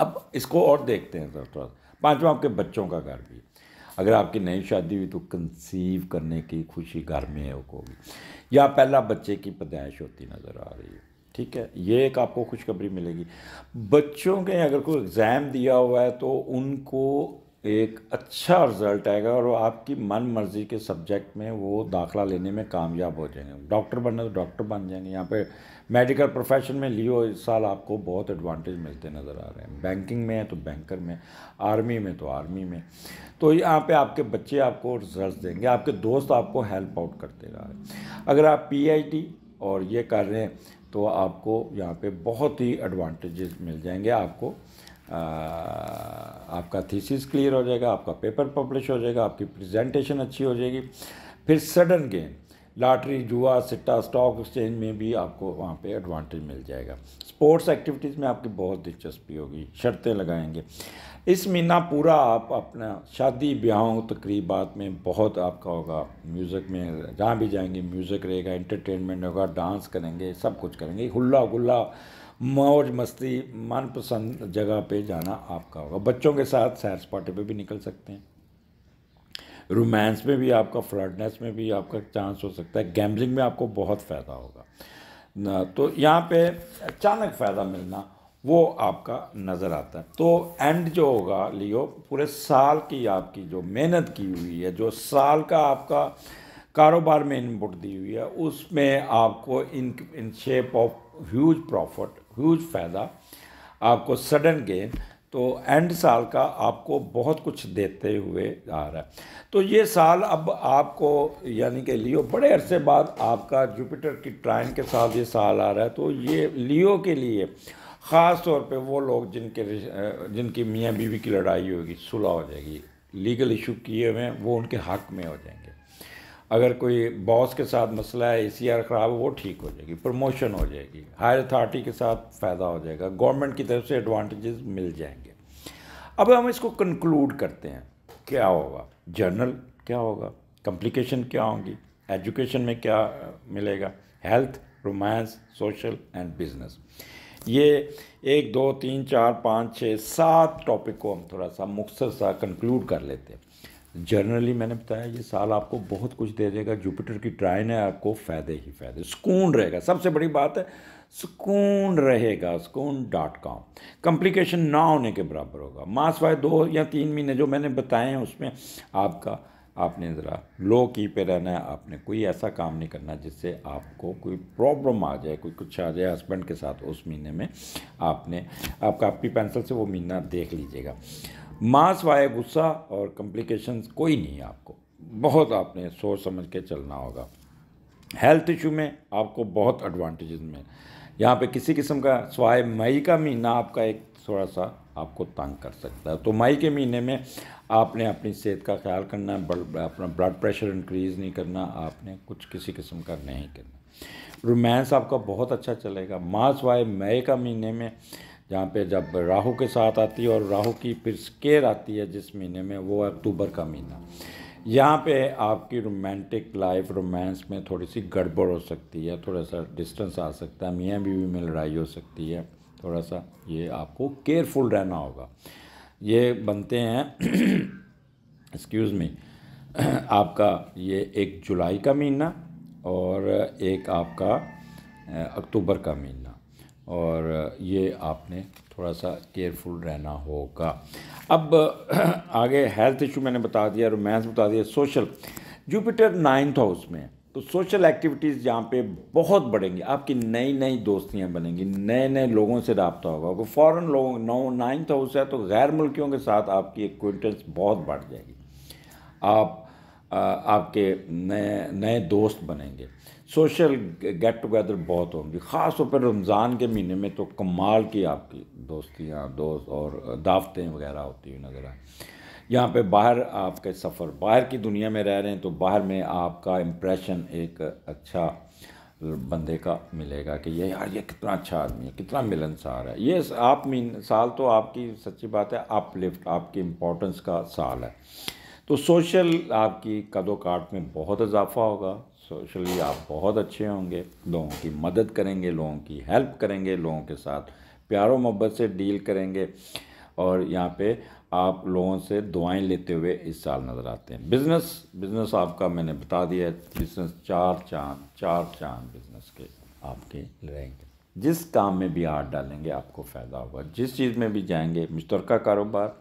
अब इसको और देखते हैं थोड़ा पाँचवा आपके बच्चों का घर भी अगर आपकी नई शादी हुई तो कंसीव करने की खुशी घर में होगी या पहला बच्चे की पैदाइश होती नज़र आ रही है ठीक है ये एक आपको खुशखबरी मिलेगी बच्चों के अगर कोई एग्ज़ाम दिया हुआ है तो उनको एक अच्छा रिज़ल्ट आएगा और आपकी मन मर्ज़ी के सब्जेक्ट में वो दाखला लेने में कामयाब हो जाएंगे डॉक्टर बनना तो डॉक्टर बन जाएंगे यहाँ पे मेडिकल प्रोफेशन में लियो इस साल आपको बहुत एडवांटेज मिलते नज़र आ रहे हैं बैंकिंग में है तो बैंकर में आर्मी में तो आर्मी में तो यहाँ पे आपके बच्चे आपको रिजल्ट देंगे आपके दोस्त आपको हेल्प आउट करते रहा अगर आप पी और ये कर रहे हैं तो आपको यहाँ पे बहुत ही एडवांटेजेस मिल जाएंगे आपको आ, आपका थीसिस क्लियर हो जाएगा आपका पेपर पब्लिश हो जाएगा आपकी प्रेजेंटेशन अच्छी हो जाएगी फिर सडन गेन लॉटरी जुआ सिट्टा स्टॉक एक्सचेंज में भी आपको वहाँ पे एडवांटेज मिल जाएगा स्पोर्ट्स एक्टिविटीज़ में आपकी बहुत दिलचस्पी होगी शर्तें लगाएंगे इस महीना पूरा आप अपना शादी ब्याहों तकरीबात में बहुत आपका होगा म्यूज़िक में जहाँ भी जाएंगे म्यूज़िक रहेगा एंटरटेनमेंट होगा डांस करेंगे सब कुछ करेंगे हुल्ला गुल्ला मौज मस्ती मनपसंद जगह पे जाना आपका होगा बच्चों के साथ सैर सपाटे पे भी निकल सकते हैं रोमांस में भी आपका फ्लडनेस में भी आपका चांस हो सकता है गैम्बलिंग में आपको बहुत फ़ायदा होगा तो यहाँ पे अचानक फ़ायदा मिलना वो आपका नज़र आता है तो एंड जो होगा लियो पूरे साल की आपकी जो मेहनत की हुई है जो साल का आपका कारोबार में इनपुट दी हुई है उसमें आपको in in shape of huge profit huge फ़ायदा आपको सडन गेन तो एंड साल का आपको बहुत कुछ देते हुए आ रहा है तो ये साल अब आपको यानी कि लियो बड़े अरसे बाद आपका जुपिटर की ट्राइन के साथ ये साल आ रहा है तो ये लियो के लिए ख़ास तौर पे वो लोग जिनके जिनकी मियाँ बीवी की लड़ाई होगी सुलह हो जाएगी लीगल इशू किए हुए हैं वो उनके हक में हो जाएंगे अगर कोई बॉस के साथ मसला है ए सी आर ख़राब वो ठीक हो जाएगी प्रमोशन हो जाएगी हायर अथॉरिटी के साथ फ़ायदा हो जाएगा गवर्नमेंट की तरफ से एडवांटेजेस मिल जाएंगे अब हम इसको कंक्लूड करते हैं क्या होगा जर्नल क्या होगा कम्प्लिकेशन क्या होंगी एजुकेशन में क्या मिलेगा health romance social and business ये एक दो तीन चार पाँच छः सात टॉपिक को हम थोड़ा सा मुख्तर सा कंक्लूड कर लेते हैं जर्नली मैंने बताया ये साल आपको बहुत कुछ दे देगा जुपिटर की ट्राइन है आपको फ़ायदे ही फ़ायदे सुकून रहेगा सबसे बड़ी बात है सुकून रहेगा सुकून डॉट कॉम कम्प्लिकेशन ना होने के बराबर होगा मास वाय दो या तीन महीने जो मैंने बताए हैं उसमें आपका आपने ज़रा लो की पे रहना है आपने कोई ऐसा काम नहीं करना जिससे आपको कोई प्रॉब्लम आ जाए कोई कुछ आ जाए हस्बैंड के साथ उस महीने में आपने आपका आपकी पेंसिल से वो महीना देख लीजिएगा मांस वाय गुस्सा और कम्प्लिकेशन कोई नहीं है आपको बहुत आपने सोच समझ के चलना होगा हेल्थ इशू में आपको बहुत एडवांटेजेस में यहाँ पे किसी किस्म का स्वाय मई का महीना आपका एक थोड़ा सा आपको तंग कर सकता है तो मई के महीने में आपने अपनी सेहत का ख्याल करना अपना ब्लड प्रेशर इंक्रीज़ नहीं करना आपने कुछ किसी किस्म का नहीं करना रोमांस आपका बहुत अच्छा चलेगा मार्च वाय मई का महीने में जहाँ पे जब राहु के साथ आती है और राहु की फिर स्केर आती है जिस महीने में वो अक्टूबर का महीना यहाँ पे आपकी रोमांटिक लाइफ रोमांस में थोड़ी सी गड़बड़ हो सकती है थोड़ा सा डिस्टेंस आ सकता है मियाँ बीवी में लड़ाई हो सकती है थोड़ा सा ये आपको केयरफुल रहना होगा ये बनते हैं एक्सक्यूज़ मी आपका ये एक जुलाई का महीना और एक आपका अक्टूबर का महीना और ये आपने थोड़ा सा केयरफुल रहना होगा अब आगे हेल्थ इशू मैंने बता दिया रोमांस बता दिया सोशल जुपिटर नाइन्थ हाउस में तो सोशल एक्टिविटीज़ यहाँ पे बहुत बढ़ेंगी आपकी नई नई दोस्तियाँ बनेंगी नए नए लोगों से रबता होगा आपको फॉरेन लोगों नौ नाइन्थ हाउस है तो गैर मुल्कियों के साथ आपकी एक्विंटेंस बहुत बढ़ जाएगी आप आ, आपके नए नए दोस्त बनेंगे सोशल गेट टुगेदर बहुत होंगी ख़ास तौर पर रमज़ान के महीने में तो कमाल की आपकी दोस्तियाँ दोस्त और दावतें वगैरह होती हुई नज़र आए यहाँ पे बाहर आपके सफ़र बाहर की दुनिया में रह रहे हैं तो बाहर में आपका इम्प्रेशन एक अच्छा बंदे का मिलेगा कि ये यार ये कितना अच्छा आदमी है कितना मिलनसार है ये आप मीन साल तो आपकी सच्ची बात है अपलिफ्ट आपकी इम्पोर्टेंस का साल है तो सोशल आपकी कदोकाट में बहुत इजाफा होगा सोशली आप बहुत अच्छे होंगे लोगों की मदद करेंगे लोगों की हेल्प करेंगे लोगों के साथ प्यारो मोहब्बत से डील करेंगे और यहाँ पे आप लोगों से दुआएं लेते हुए इस साल नज़र आते हैं बिज़नेस बिज़नेस आपका मैंने बता दिया है बिज़नेस चार चांद चार चांद बिज़नेस के आपके रहेंगे जिस काम में भी हाथ डालेंगे आपको फ़ायदा होगा जिस चीज़ में भी जाएंगे मुश्तर कारोबार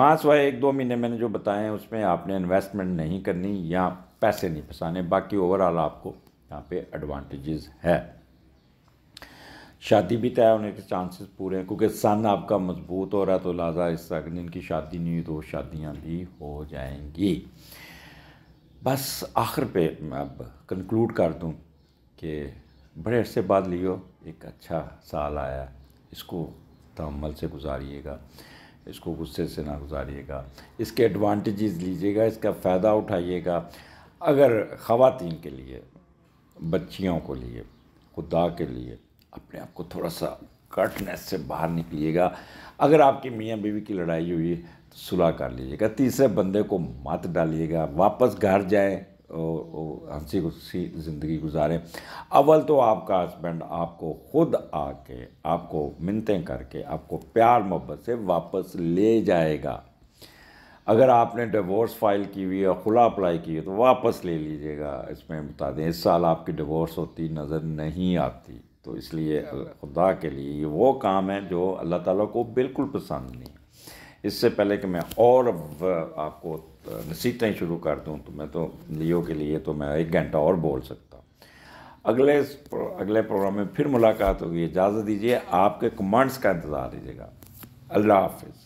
मास वाय एक दो महीने मैंने जो बताए हैं उसमें आपने इन्वेस्टमेंट नहीं करनी या पैसे नहीं फंसाने बाकी ओवरऑल आपको यहाँ पे एडवांटेजेस है शादी भी तय होने के चांसेस पूरे हैं क्योंकि सन आपका मजबूत हो रहा है तो लाजा इस तक जिनकी शादी नहीं हुई तो शादियाँ भी हो जाएंगी बस आखिर पे मैं अब कंक्लूड कर दूँ कि बड़े अरसे बाद लियो एक अच्छा साल आया इसको तमल से गुजारिएगा इसको गुस्से से ना गुजारिएगा इसके एडवांटेजेस लीजिएगा इसका फ़ायदा उठाइएगा अगर ख़वान के लिए बच्चियों को लिए खुदा के लिए अपने आप को थोड़ा सा कटनेस से बाहर निकलिएगा अगर आपकी मियाँ बीवी की लड़ाई हुई है तो सुलह कर लीजिएगा तीसरे बंदे को मत डालिएगा वापस घर जाएँ और हंसी खुशी ज़िंदगी गुजारें अव्वल तो आपका हस्बैंड आपको ख़ुद आके आपको मिनतें करके आपको प्यार मोहब्बत से वापस ले जाएगा अगर आपने डिवोर्स फाइल की हुई है खुला अप्लाई की है तो वापस ले लीजिएगा इसमें बता दें इस साल आपकी डिवोर्स होती नज़र नहीं आती तो इसलिए खुदा के लिए ये वो काम है जो अल्लाह ताला को बिल्कुल पसंद नहीं इससे पहले कि मैं और आपको नसीहतें शुरू कर दूँ तो मैं तो लियो के लिए तो मैं एक घंटा और बोल सकता हूँ अगले अगले प्रोग्राम में फिर मुलाकात होगी इजाज़त दीजिए आपके कमांड्स का इंतज़ार दीजिएगा अल्लाह हाफिज़